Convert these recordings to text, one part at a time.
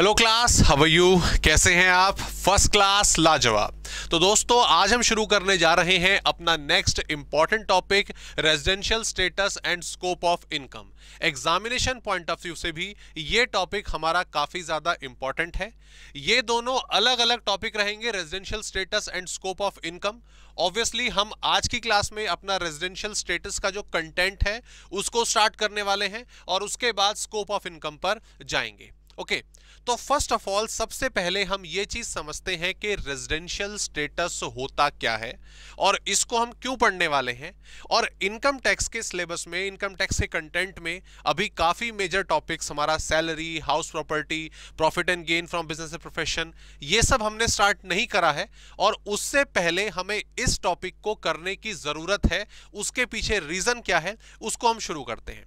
Hello class हव you कैसे हैं आप फर्स्ट क्लास लाजवाब तो दोस्तों आज हम शुरू करने जा रहे हैं अपना next important topic residential status and scope of income examination point of view से भी ये टॉपिक हमारा काफी ज्यादा इंपॉर्टेंट है ये दोनों अलग अलग टॉपिक रहेंगे residential status and scope of income obviously हम आज की क्लास में अपना रेजिडेंशियल स्टेटस का जो कंटेंट है उसको स्टार्ट करने वाले हैं और उसके बाद स्कोप ऑफ इनकम पर जाएंगे ओके okay, तो फर्स्ट ऑफ ऑल सबसे पहले हम ये चीज समझते हैं कि रेजिडेंशियल स्टेटस होता क्या है और इसको हम क्यों पढ़ने वाले हैं और इनकम टैक्स के सिलेबस में इनकम टैक्स के कंटेंट में अभी काफी मेजर टॉपिक्स हमारा salary house property profit and gain from business profession ये सब हमने स्टार्ट नहीं करा है और उससे पहले हमें इस टॉपिक को करने की जरूरत है उसके पीछे रीजन क्या है उसको हम शुरू करते हैं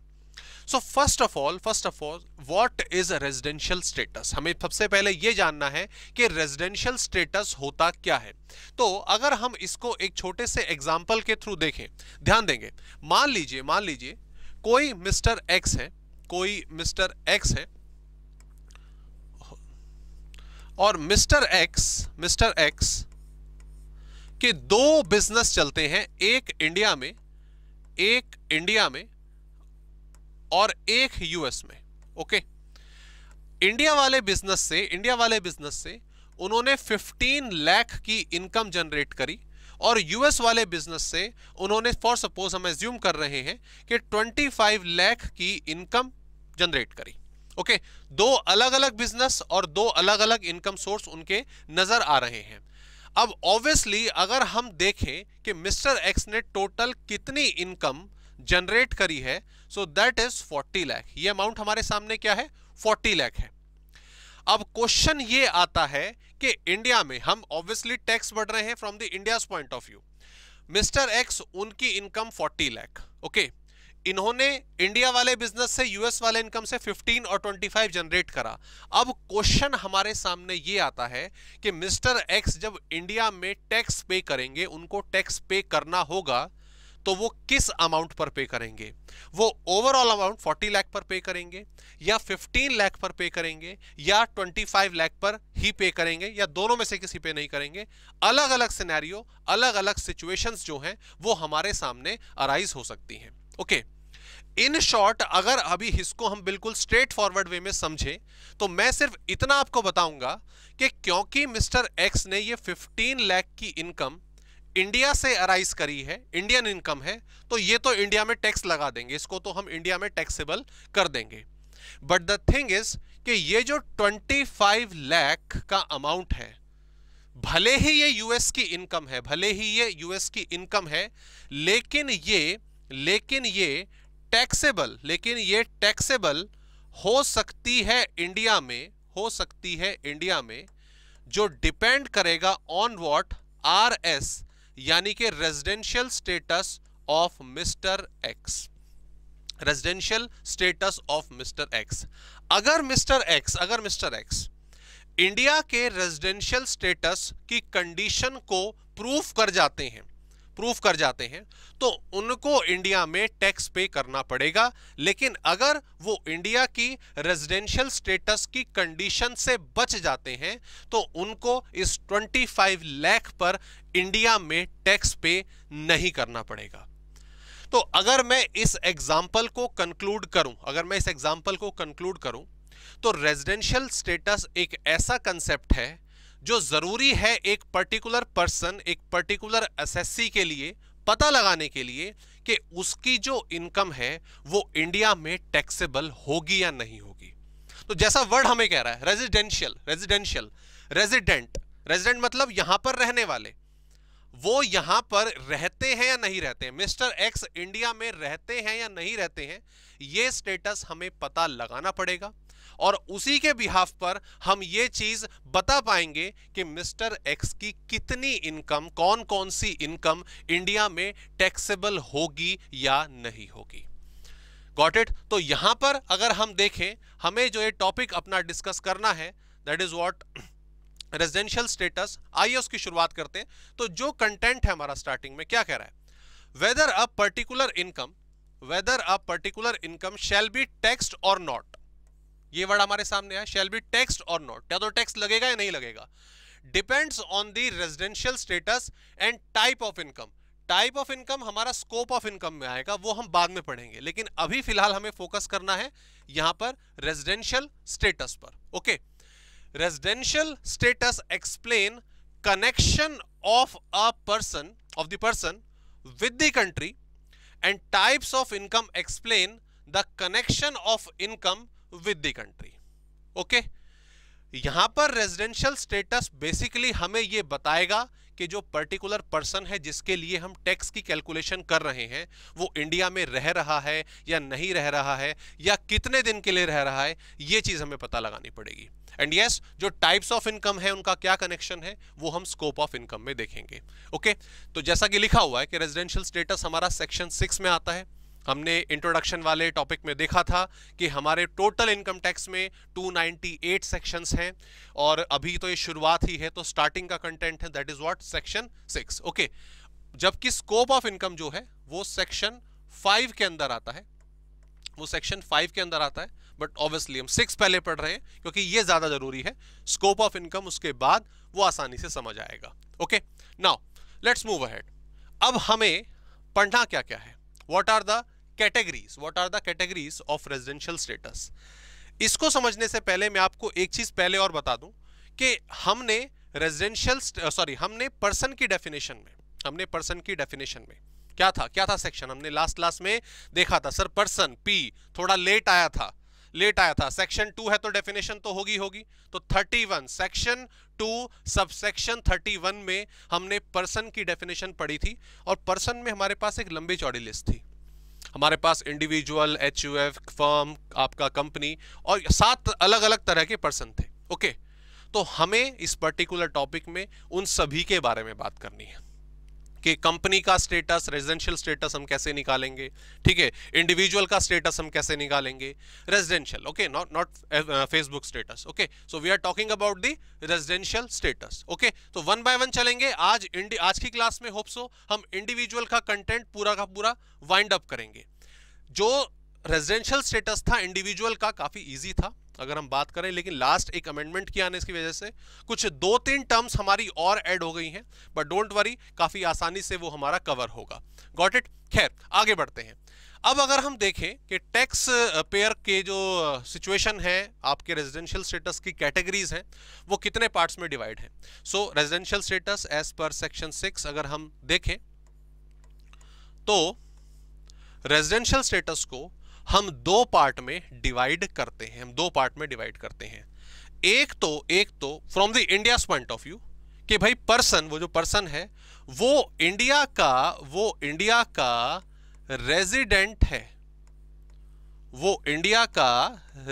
so first of all first of all what is residential status हमें सबसे पहले यह जानना है कि रेजिडेंशियल स्टेटस होता क्या है तो अगर हम इसको एक छोटे से एग्जाम्पल के थ्रू देखें ध्यान देंगे मान लीजिए मान लीजिए कोई मिस्टर एक्स है कोई मिस्टर एक्स है और मिस्टर एक्स मिस्टर एक्स के दो बिजनेस चलते हैं एक इंडिया में एक इंडिया में और एक यूएस में ओके इंडिया वाले बिजनेस से इंडिया वाले बिजनेस से उन्होंने 15 लाख की इनकम जनरेट करी और यूएस वाले बिजनेस से उन्होंने फॉर सपोज हम एज्यूम कर रहे हैं कि 25 लाख की इनकम जनरेट करी ओके दो अलग अलग बिजनेस और दो अलग अलग इनकम सोर्स उनके नजर आ रहे हैं अब ऑब्वियसली अगर हम देखें कि मिस्टर एक्स ने टोटल कितनी इनकम जनरेट करी है सो दैट इज 40 लाख ये अमाउंट हमारे सामने क्या है 40 लाख है अब क्वेश्चन ये आता है कि इंडिया में हम ऑब्वियसली टैक्स बढ़ रहे हैं from the India point of view mister X उनकी इनकम 40 लाख ओके इन्होंने इंडिया वाले बिजनेस से यूएस वाले इनकम से 15 और 25 जनरेट करा अब क्वेश्चन हमारे सामने ये आता है कि मिस्टर एक्स जब इंडिया में टैक्स पे करेंगे उनको टैक्स पे करना होगा तो वो किस अमाउंट पर पे करेंगे वो ओवरऑल अमाउंट 40 लाख पर पे करेंगे या 15 लाख पर पे करेंगे या 25 लाख पर ही पे करेंगे या दोनों में से किसी पे नहीं करेंगे अलग अलग सिनेरियो अलग अलग सिचुएशंस जो हैं वो हमारे सामने अराइज हो सकती हैं ओके इन शॉर्ट अगर अभी इसको हम बिल्कुल स्ट्रेट फॉरवर्ड वे में समझें तो मैं सिर्फ इतना आपको बताऊंगा कि क्योंकि मिस्टर एक्स ने ये 15 लाख की इनकम इंडिया से अराइज करी है इंडियन इनकम है तो ये तो इंडिया में टैक्स लगा देंगे इसको तो हम इंडिया में टैक्सेबल कर देंगे बट द थिंग इज कि ये जो 25 लाख का अमाउंट है भले ही ये यूएस की इनकम है भले ही ये यूएस की इनकम है लेकिन ये लेकिन ये टैक्सेबल लेकिन ये टैक्सेबल हो सकती है इंडिया में हो सकती है इंडिया में जो डिपेंड करेगा ऑन वॉट आर एस यानी कि residential status of mister X residential status of mister X अगर मिस्टर एक्स अगर मिस्टर एक्स इंडिया के रेजिडेंशियल स्टेटस की कंडीशन को प्रूफ कर जाते हैं प्रूफ कर जाते हैं तो उनको इंडिया में टैक्स पे करना पड़ेगा लेकिन अगर वो इंडिया की रेजिडेंशियल स्टेटस की कंडीशन से बच जाते हैं तो उनको इस 25 लाख पर इंडिया में टैक्स पे नहीं करना पड़ेगा तो अगर मैं इस एग्जाम्पल को कंक्लूड करूं अगर मैं इस एग्जाम्पल को कंक्लूड करूं तो रेजिडेंशियल स्टेटस एक ऐसा कंसेप्ट है जो जरूरी है एक पर्टिकुलर पर्सन एक पर्टिकुलर एसएससी के लिए पता लगाने के लिए कि उसकी जो इनकम है वो इंडिया में टैक्सेबल होगी या नहीं होगी तो जैसा वर्ड हमें कह रहा है रेजिडेंशियल रेजिडेंशियल रेजिडेंट रेजिडेंट मतलब यहां पर रहने वाले वो यहां पर रहते हैं या नहीं रहते हैं मिस्टर एक्स इंडिया में रहते हैं या नहीं रहते हैं ये स्टेटस हमें पता लगाना पड़ेगा और उसी के बिहाफ पर हम ये चीज बता पाएंगे कि मिस्टर एक्स की कितनी इनकम कौन कौन सी इनकम इंडिया में टैक्सेबल होगी या नहीं होगी गॉट इट तो यहां पर अगर हम देखें हमें जो ये टॉपिक अपना डिस्कस करना है that is what residential status आइए उसकी शुरुआत करते हैं तो जो कंटेंट है हमारा स्टार्टिंग में क्या कह रहा है whether a particular income whether a particular income shall be taxed और नॉट ये वर्ड हमारे सामने है शेल बी टेक्स और नॉट या तो टैक्स लगेगा या नहीं लगेगा depends on the residential status and type of income type of income हमारा स्कोप ऑफ इनकम में आएगा वो हम बाद में पढ़ेंगे लेकिन अभी फिलहाल हमें फोकस करना है यहां पर रेजिडेंशियल स्टेटस पर okay residential status explain connection of a person of the person with the country and types of income explain the connection of income with the country okay यहां पर रेजिडेंशियल स्टेटस बेसिकली हमें यह बताएगा कि जो particular person है जिसके लिए हम टैक्स की कैलकुलेशन कर रहे हैं वो इंडिया में रह रहा है या नहीं रह रहा है या कितने दिन के लिए रह रहा है ये चीज हमें पता लगानी पड़ेगी एंड यस yes, जो टाइप्स ऑफ इनकम है उनका क्या कनेक्शन है वो हम स्कोप ऑफ इनकम में देखेंगे ओके okay? तो जैसा कि लिखा हुआ है कि रेजिडेंशियल स्टेटस हमारा सेक्शन सिक्स में आता है हमने इंट्रोडक्शन वाले टॉपिक में देखा था कि हमारे टोटल इनकम टैक्स में 298 सेक्शंस हैं और अभी तो ये शुरुआत ही है तो स्टार्टिंग का कंटेंट है that is what section six okay जबकि स्कोप ऑफ इनकम जो है वो सेक्शन फाइव के अंदर आता है वो सेक्शन फाइव के अंदर आता है बट ऑब्वियसली हम सिक्स पहले पढ़ रहे हैं क्योंकि ये ज़्यादा ज़रूरी है स्कोप ऑफ इनकम उसके बाद वो आसानी से समझ आएगा okay now let's move ahead अब हमें पढ़ना क्या क्या है what are the categories what are the categories of residential status इसको समझने से पहले मैं आपको एक चीज पहले और बता दूं कि हमने रेजिडेंशियल सॉरी हमने पर्सन की डेफिनेशन में हमने पर्सन की डेफिनेशन में क्या था क्या था सेक्शन हमने लास्ट लास्ट में देखा था सर पर्सन पी थोड़ा लेट आया था लेट आया था सेक्शन टू है तो डेफिनेशन तो होगी होगी तो thirty one section two subsection thirty one में हमने पर्सन की डेफिनेशन पढ़ी थी और पर्सन में हमारे पास एक लंबी चौड़ी लिस्ट थी हमारे पास individual H U F firm आपका कंपनी और सात अलग अलग तरह के पर्सन थे ओके तो हमें इस पर्टिकुलर टॉपिक में उन सभी के बारे में बात करनी है कि कंपनी का स्टेटस रेजिडेंशियल स्टेटस हम कैसे निकालेंगे ठीक है इंडिविजुअल का स्टेटस हम कैसे निकालेंगे residential okay not not Facebook status okay so we are talking about the residential status okay तो वन बाय वन चलेंगे आज आज की क्लास में होप्सो हम इंडिविजुअल का कंटेंट पूरा का पूरा वाइंड अप करेंगे जो रेजिडेंशियल स्टेटस था इंडिविजुअल का काफ़ी इजी था अगर हम बात करें लेकिन लास्ट एक अमेंडमेंट किया आने की वजह से कुछ दो तीन टर्म्स हमारी और ऐड हो गई हैं बट डोंट वरी काफ़ी आसानी से वो हमारा कवर होगा गॉट इट खैर आगे बढ़ते हैं अब अगर हम देखें कि टैक्स पेयर के जो सिचुएशन है आपके रेजिडेंशियल स्टेटस की कैटेगरीज हैं वो कितने पार्ट्स में डिवाइड हैं so residential status as per section six अगर हम देखें तो रेजिडेंशियल स्टेटस को हम दो पार्ट में डिवाइड करते हैं हम दो पार्ट में डिवाइड करते हैं एक तो एक तो from the India point of view कि भाई पर्सन वो जो पर्सन है वो इंडिया का वो इंडिया का रेजिडेंट है वो इंडिया का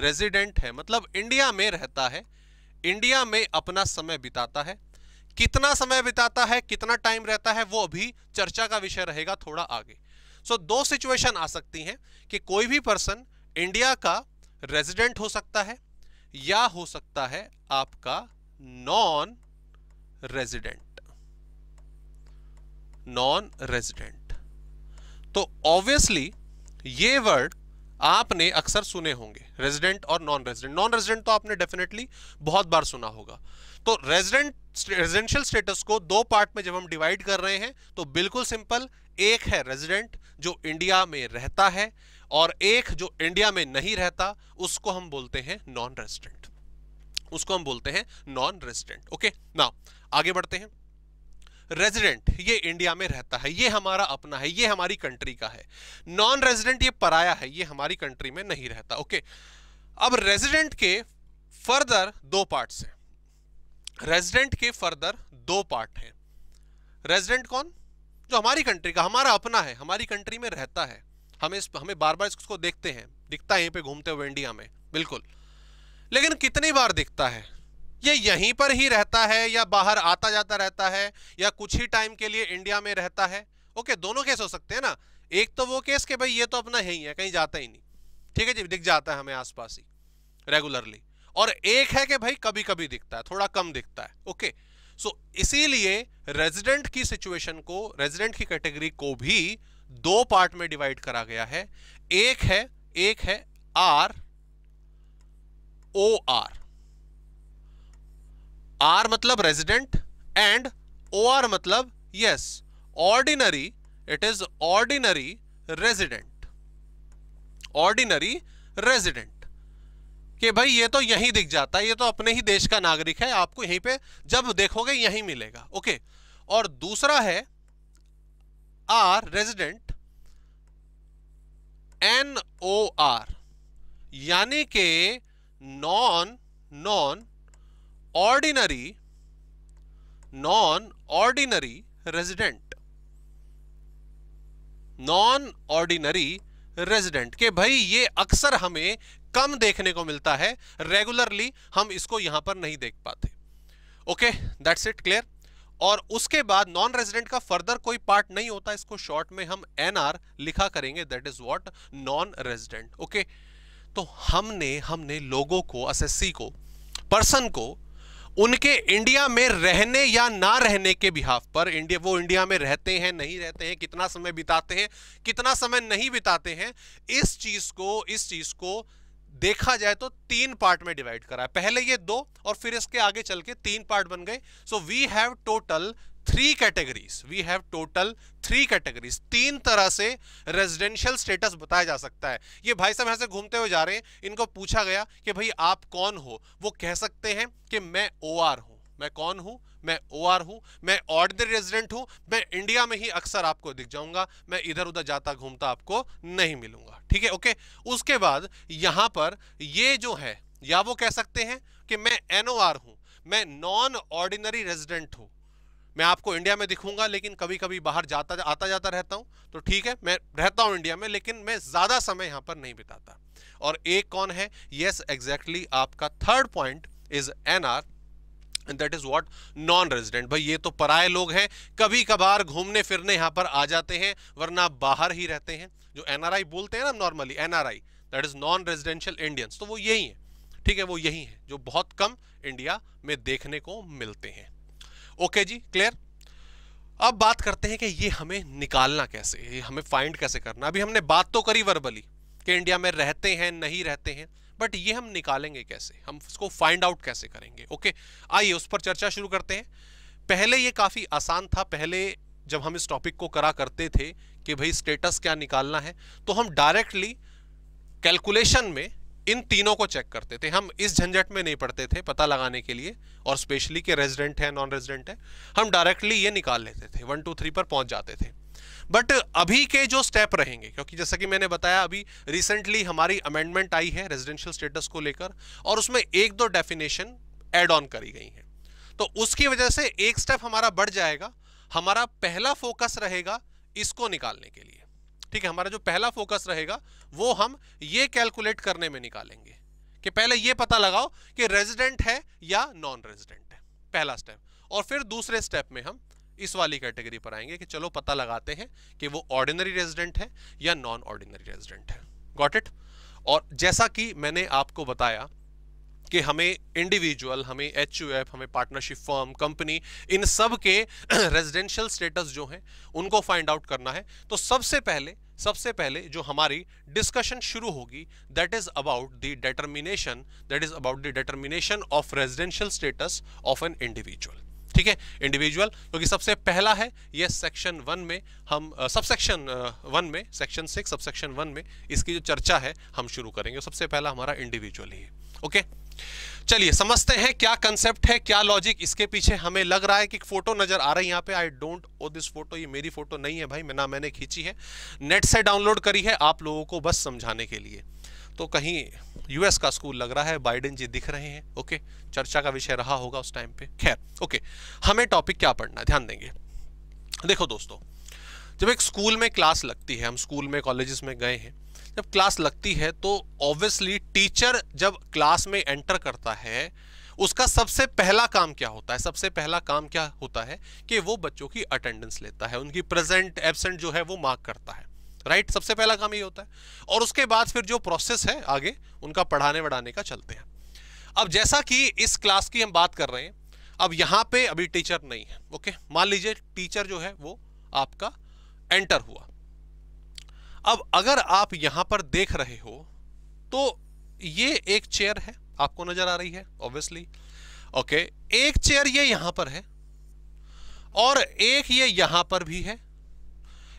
रेजिडेंट है मतलब इंडिया में रहता है इंडिया में अपना समय बिताता है कितना समय बिताता है कितना टाइम रहता है वो अभी चर्चा का विषय रहेगा थोड़ा आगे सो दो सिचुएशन आ सकती हैं कि कोई भी पर्सन इंडिया का रेजिडेंट हो सकता है या हो सकता है आपका नॉन रेजिडेंट नॉन रेजिडेंट तो ऑब्वियसली ये वर्ड आपने अक्सर सुने होंगे रेजिडेंट और नॉन रेजिडेंट नॉन रेजिडेंट तो आपने डेफिनेटली बहुत बार सुना होगा तो रेजिडेंट रेजिडेंशियल स्टेटस को दो पार्ट में जब हम डिवाइड कर रहे हैं तो बिल्कुल सिंपल एक है रेजिडेंट जो इंडिया में रहता है और एक जो इंडिया में नहीं रहता उसको हम बोलते हैं नॉन रेजिडेंट उसको हम बोलते हैं नॉन रेजिडेंट ओके ना आगे बढ़ते हैं रेजिडेंट ये इंडिया में रहता है ये हमारा अपना है ये हमारी कंट्री का है नॉन रेजिडेंट ये पराया है ये हमारी कंट्री में नहीं रहता ओके अब रेजिडेंट के फर्दर दो पार्ट्स हैं रेजिडेंट के फर्दर दो पार्ट हैं रेजिडेंट कौन जो तो हमारी कंट्री का हमारा अपना है हमारी कंट्री में रहता है हम इस हमें बार बार इसको देखते हैं दिखता है यहीं पे घूमते हुए इंडिया में बिल्कुल लेकिन कितनी बार दिखता है ये यहीं पर ही रहता है या बाहर आता जाता रहता है या कुछ ही टाइम के लिए इंडिया में रहता है ओके दोनों केस हो सकते हैं ना एक तो वो केस के भाई ये तो अपना है ही है कहीं जाता ही नहीं ठीक है जी दिख जाता है हमें आसपास ही रेगुलरली और एक है कि भाई कभी कभी दिखता है थोड़ा कम दिखता है ओके okay. सो इसीलिए रेजिडेंट की सिचुएशन को रेजिडेंट की कैटेगरी को भी दो पार्ट में डिवाइड करा गया है एक है एक है आर ओ आर आर मतलब रेजिडेंट एंड ओ आर मतलब yes ordinary it is ordinary resident ordinary resident कि भाई ये तो यहीं दिख जाता है ये तो अपने ही देश का नागरिक है आपको यहीं पे जब देखोगे यहीं मिलेगा ओके और दूसरा है R resident N O R यानी के non non ordinary non ordinary resident non ordinary resident के भाई ये अक्सर हमें कम देखने को मिलता है रेगुलरली हम इसको यहां पर नहीं देख पाते ओके दैट्स इट क्लियर और उसके बाद नॉन रेजिडेंट का फर्दर कोई पार्ट नहीं होता इसको शॉर्ट में हम एनआर लिखा करेंगे that is what non resident okay तो हमने हमने लोगों को एसएससी को पर्सन को उनके इंडिया में रहने या ना रहने के बिहाफ पर इंडिया वो इंडिया में रहते हैं नहीं रहते हैं कितना समय बिताते हैं कितना समय नहीं बिताते हैं इस चीज को इस चीज को देखा जाए तो तीन पार्ट में डिवाइड करा है पहले ये दो और फिर इसके आगे चल के तीन पार्ट बन गए so we have total three categories we have total three categories तीन तरह से रेजिडेंशियल स्टेटस बताया जा सकता है ये भाई साहब यहां से घूमते हुए जा रहे हैं इनको पूछा गया कि भाई आप कौन हो वो कह सकते हैं कि मैं ओ आर हूं मैं कौन हूं मैं ओ आर हूँ मैं ऑर्डनरी रेजिडेंट हूँ मैं इंडिया में ही अक्सर आपको दिख जाऊंगा मैं इधर उधर जाता घूमता आपको नहीं मिलूंगा ठीक है ओके उसके बाद यहाँ पर ये जो है या वो कह सकते हैं कि मैं एन ओ आर हूँ मैं नॉन ऑर्डिनरी रेजिडेंट हूँ मैं आपको इंडिया में दिखूंगा लेकिन कभी कभी बाहर जाता आता जाता रहता हूँ तो ठीक है मैं रहता हूँ इंडिया में लेकिन मैं ज़्यादा समय यहाँ पर नहीं बिताता और एक कौन है यस yes, एग्जैक्टली exactly, आपका third point is N R that is what non resident भाई ये तो पराए लोग हैं कभी कभार घूमने फिरने यहाँ पर आ जाते हैं वरना बाहर ही रहते हैं जो एनआरआई बोलते हैं ना normally NRI that is non residential Indians तो वो यही है ठीक है वो यही है जो बहुत कम इंडिया में देखने को मिलते हैं ओके okay जी क्लियर अब बात करते हैं कि ये हमें निकालना कैसे ये हमें फाइंड कैसे करना अभी हमने बात तो करी वर्बली कि इंडिया में रहते हैं नहीं रहते हैं बट ये हम निकालेंगे कैसे हम इसको फाइंड आउट कैसे करेंगे ओके आइए उस पर चर्चा शुरू करते हैं पहले ये काफ़ी आसान था पहले जब हम इस टॉपिक को करा करते थे कि भाई स्टेटस क्या निकालना है तो हम डायरेक्टली कैलकुलेशन में इन तीनों को चेक करते थे हम इस झंझट में नहीं पड़ते थे पता लगाने के लिए और स्पेशली के रेजिडेंट है नॉन रेजिडेंट है हम डायरेक्टली ये निकाल लेते थे वन टू थ्री पर पहुंच जाते थे बट अभी के जो स्टेप रहेंगे क्योंकि जैसा कि मैंने बताया अभी रिसेंटली हमारी अमेंडमेंट आई है रेजिडेंशियल स्टेटस को लेकर और उसमें एक दो डेफिनेशन एड ऑन करी गई हैं तो उसकी वजह से एक स्टेप हमारा बढ़ जाएगा हमारा पहला फोकस रहेगा इसको निकालने के लिए ठीक है हमारा जो पहला फोकस रहेगा वो हम ये कैलकुलेट करने में निकालेंगे कि पहले ये पता लगाओ कि रेजिडेंट है या नॉन रेजिडेंट है पहला स्टेप और फिर दूसरे स्टेप में हम इस वाली कैटेगरी पर आएंगे कि चलो पता लगाते हैं कि वो ऑर्डिनरी रेजिडेंट है या नॉन ऑर्डिनरी रेजिडेंट है गॉट इट और जैसा कि मैंने आपको बताया कि हमें इंडिविजुअल हमें एच हमें पार्टनरशिप फर्म कंपनी इन सब के रेजिडेंशियल स्टेटस जो हैं उनको फाइंड आउट करना है तो सबसे पहले सबसे पहले जो हमारी डिस्कशन शुरू होगी that is about the determination that is about the determination of residential status of an individual ठीक है इंडिविजुअल क्योंकि सबसे पहला है ये सेक्शन वन में हम सब सेक्शन वन में section six sub section one में इसकी जो चर्चा है हम शुरू करेंगे सबसे पहला हमारा इंडिविजुअल ही ओके चलिए समझते हैं क्या कंसेप्ट है क्या लॉजिक इसके पीछे हमें लग रहा है कि फोटो नजर आ रही है यहाँ पे I don't oh this photo ये मेरी फोटो नहीं है भाई मैं ना मैंने खींची है नेट से डाउनलोड करी है आप लोगों को बस समझाने के लिए तो कहीं यूएस का स्कूल लग रहा है बाइडेन जी दिख रहे हैं ओके चर्चा का विषय रहा होगा उस टाइम पे खैर ओके हमें टॉपिक क्या पढ़ना ध्यान देंगे देखो दोस्तों जब एक स्कूल में क्लास लगती है हम स्कूल में कॉलेजेस में गए हैं जब क्लास लगती है तो ऑब्वियसली टीचर जब क्लास में एंटर करता है उसका सबसे पहला काम क्या होता है सबसे पहला काम क्या होता है कि वो बच्चों की अटेंडेंस लेता है उनकी प्रेजेंट एबसेंट जो है वो मार्क करता है राइट right? सबसे पहला काम ये होता है और उसके बाद फिर जो प्रोसेस है आगे उनका पढ़ाने वढ़ाने का चलते हैं अब जैसा कि इस क्लास की हम बात कर रहे हैं अब यहाँ पे अभी टीचर नहीं है ओके मान लीजिए टीचर जो है वो आपका एंटर हुआ अब अगर आप यहाँ पर देख रहे हो तो ये एक चेयर है आपको नजर आ रही है ऑब्वियसली ओके एक चेयर ये यहाँ पर है और एक ये यहाँ पर भी है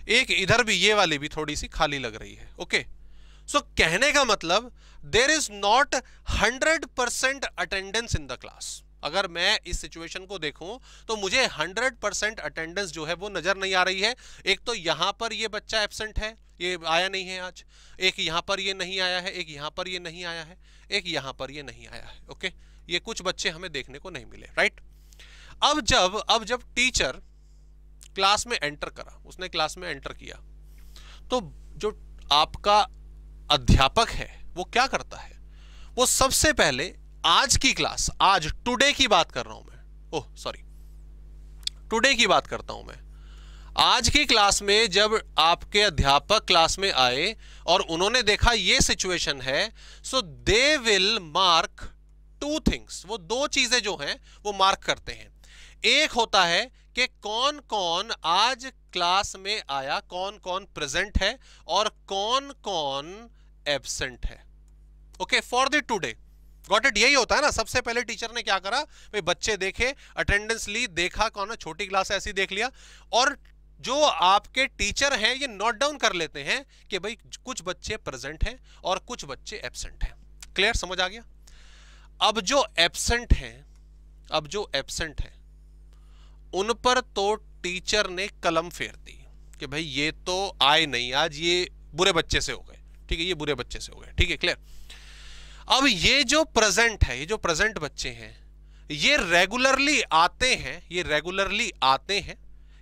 एक इधर भी ये वाली भी थोड़ी सी खाली लग रही है ओके सो so, कहने का मतलब there is not hundred percent attendance in the class अगर मैं इस सिचुएशन को देखूं तो मुझे 100 परसेंट अटेंडेंस जो है वो नज़र नहीं आ रही है एक तो यहां पर ये बच्चा एबसेंट है ये आया नहीं है आज एक यहां पर ये नहीं आया है एक यहां पर ये नहीं आया है एक यहां पर ये नहीं आया है ओके ये कुछ बच्चे हमें देखने को नहीं मिले राइट अब जब अब जब टीचर क्लास में एंटर करा उसने क्लास में एंटर किया तो जो आपका अध्यापक है वो क्या करता है वो सबसे पहले आज की क्लास आज टुडे की बात कर रहा हूं मैं ओह सॉरी टुडे की बात करता हूं मैं आज की क्लास में जब आपके अध्यापक क्लास में आए और उन्होंने देखा ये सिचुएशन है so they will mark two things वो दो चीजें जो हैं वो मार्क करते हैं एक होता है कि कौन कौन आज क्लास में आया कौन कौन प्रेजेंट है और कौन कौन एबसेंट है okay for the today got it यही होता है ना सबसे पहले टीचर ने क्या करा भाई बच्चे देखे अटेंडेंस ली देखा कौन है छोटी क्लास ऐसी देख लिया और जो आपके टीचर हैं ये नोट डाउन कर लेते हैं कि भाई कुछ बच्चे प्रेजेंट हैं और कुछ बच्चे एबसेंट हैं क्लियर समझ आ गया अब जो एबसेंट हैं अब जो एबसेंट हैं उन पर तो टीचर ने कलम फेर दी कि भाई ये तो आए नहीं आज ये बुरे बच्चे से हो गए ठीक है ये बुरे बच्चे से हो गए ठीक है क्लियर अब ये जो प्रेजेंट है ये जो प्रेजेंट बच्चे हैं ये रेगुलरली आते हैं ये रेगुलरली आते हैं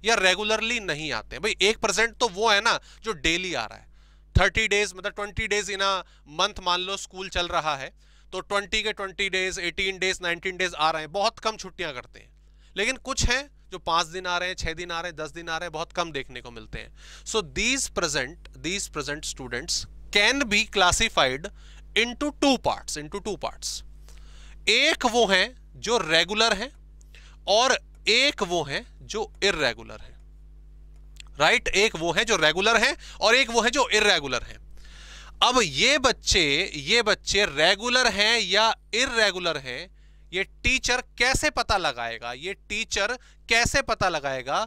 या रेगुलरली नहीं आते भाई एक प्रेजेंट तो वो है ना जो डेली आ रहा है थर्टी डेज मतलब ट्वेंटी डेज इन मंथ मान लो स्कूल चल रहा है तो ट्वेंटी के twenty days eighteen days nineteen days आ रहे हैं बहुत कम छुट्टियां करते हैं लेकिन कुछ हैं जो पांच दिन आ रहे हैं छह दिन आ रहे हैं दस दिन आ रहे हैं बहुत कम देखने को मिलते हैं so these present these present students can be classified into two part into two part एक वो हैं जो रेगुलर हैं और एक वो हैं जो इरेगुलर हैं राइट right? एक वो है जो रेगुलर हैं और एक वो है जो इरेगुलर हैं अब ये बच्चे ये बच्चे रेगुलर हैं या इरेगुलर हैं ये टीचर कैसे पता लगाएगा ये टीचर कैसे पता लगाएगा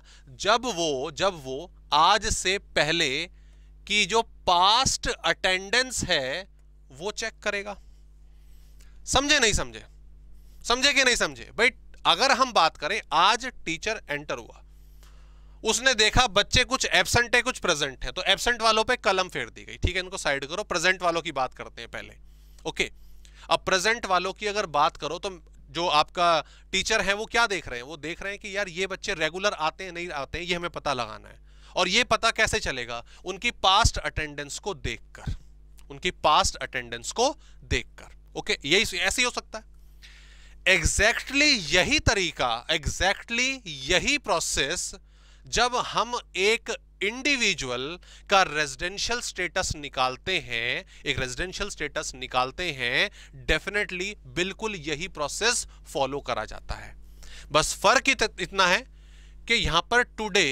जब वो जब वो आज से पहले की जो पास्ट अटेंडेंस है वो चेक करेगा समझे नहीं समझे समझे कि नहीं समझे बट अगर हम बात करें आज टीचर एंटर हुआ उसने देखा बच्चे कुछ एबसेंट है कुछ प्रेजेंट है तो एबसेंट वालों पे कलम फेर दी गई ठीक है इनको साइड करो प्रेजेंट वालों की बात करते हैं पहले ओके अब प्रेजेंट वालों की अगर बात करो तो जो आपका टीचर है वो क्या देख रहे हैं वो देख रहे हैं कि यार ये बच्चे रेगुलर आते हैं नहीं आते हैं ये हमें पता लगाना है और ये पता कैसे चलेगा उनकी पास्ट अटेंडेंस को देखकर उनकी पास्ट अटेंडेंस को देखकर ओके यही ऐसे ही हो सकता है एग्जैक्टली exactly यही तरीका एग्जैक्टली exactly यही प्रोसेस जब हम एक इंडिविजुअल का रेजिडेंशियल स्टेटस निकालते हैं एक रेजिडेंशियल स्टेटस निकालते हैं डेफिनेटली बिल्कुल यही प्रोसेस फॉलो करा जाता है बस फर्क इतना है कि यहां पर टुडे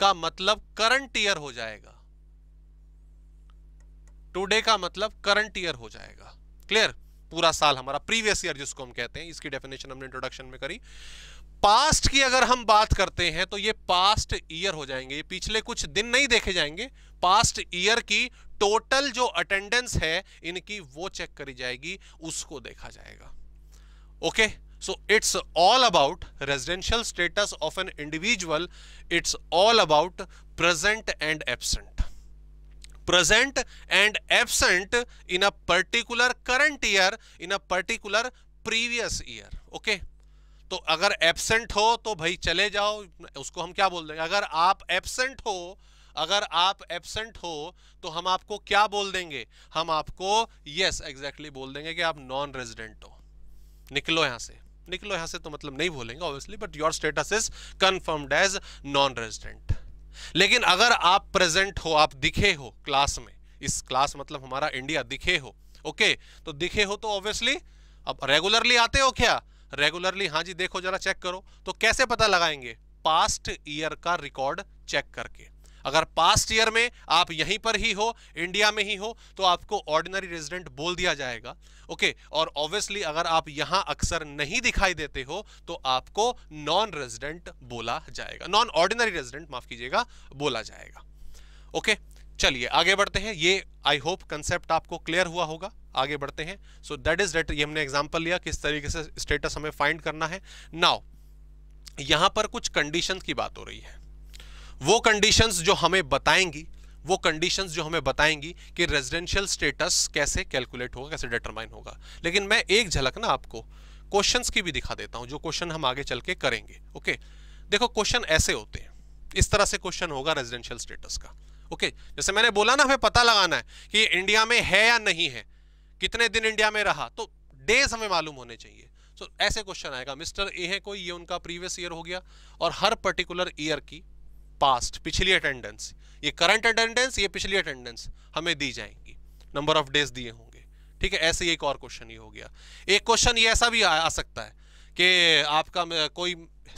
का मतलब करंट ईयर हो जाएगा टुडे का मतलब करंट ईयर हो जाएगा क्लियर पूरा साल हमारा प्रीवियस ईयर जिसको हम कहते हैं इसकी डेफिनेशन हमने इंट्रोडक्शन में करी पास्ट की अगर हम बात करते हैं तो ये पास्ट ईयर हो जाएंगे ये पिछले कुछ दिन नहीं देखे जाएंगे पास्ट ईयर की टोटल जो अटेंडेंस है इनकी वो चेक करी जाएगी उसको देखा जाएगा okay so it's all about residential status of an individual it's all about present and absent present and absent in a particular current year in a particular previous year okay तो अगर absent हो तो भाई चले जाओ उसको हम क्या बोल देंगे अगर आप एबसेंट हो अगर आप एबसेंट हो तो हम आपको क्या बोल देंगे हम आपको यस yes, एग्जैक्टली exactly बोल देंगे कि आप नॉन रेजिडेंट हो निकलो यहां से निकलो यहां से तो मतलब नहीं बोलेंगे obviously but your status is confirmed as non resident लेकिन अगर आप प्रेजेंट हो आप दिखे हो क्लास में इस क्लास मतलब हमारा इंडिया दिखे हो ओके okay, तो दिखे हो तो ऑब्वियसली अब रेगुलरली आते हो क्या रेगुलरली हाँ जी देखो जरा चेक करो तो कैसे पता लगाएंगे पास्ट ईयर का रिकॉर्ड चेक करके अगर पास्ट ईयर में आप यहीं पर ही हो इंडिया में ही हो तो आपको ऑर्डिनरी रेजिडेंट बोल दिया जाएगा ओके और ऑब्वियसली अगर आप यहां अक्सर नहीं दिखाई देते हो तो आपको नॉन रेजिडेंट बोला जाएगा नॉन ऑर्डिनरी रेजिडेंट माफ कीजिएगा बोला जाएगा ओके चलिए आगे बढ़ते हैं ये आई होप कंसेप्ट आपको क्लियर हुआ होगा आगे बढ़ते हैं सो दैट इज डेट ये हमने एग्जाम्पल लिया किस तरीके से स्टेटस हमें फाइंड करना है नाउ यहां पर कुछ कंडीशन की बात हो रही है वो कंडीशन जो हमें बताएंगी वो कंडीशन जो हमें बताएंगी कि रेजिडेंशियल स्टेटस कैसे कैलकुलेट होगा कैसे डिटरमाइन होगा लेकिन मैं एक झलक ना आपको क्वेश्चंस की भी दिखा देता हूं जो क्वेश्चन हम आगे चल के करेंगे ओके देखो क्वेश्चन ऐसे होते हैं इस तरह से क्वेश्चन होगा रेजिडेंशियल स्टेटस का ओके जैसे मैंने बोला ना हमें पता लगाना है कि इंडिया में है या नहीं है कितने दिन इंडिया में रहा तो डेज हमें मालूम होने चाहिए सो so, ऐसे क्वेश्चन आएगा मिस्टर ए है कोई ये उनका प्रीवियस ईयर हो गया और हर पर्टिकुलर ईयर की पास्ट पिछली अटेंडेंस ये करंट अटेंडेंस ये पिछली अटेंडेंस हमें दी जाएंगी नंबर ऑफ डेज दिए होंगे ठीक है ऐसे ही एक और क्वेश्चन ये हो गया एक क्वेश्चन ये ऐसा भी आ, आ सकता है कि आपका कोई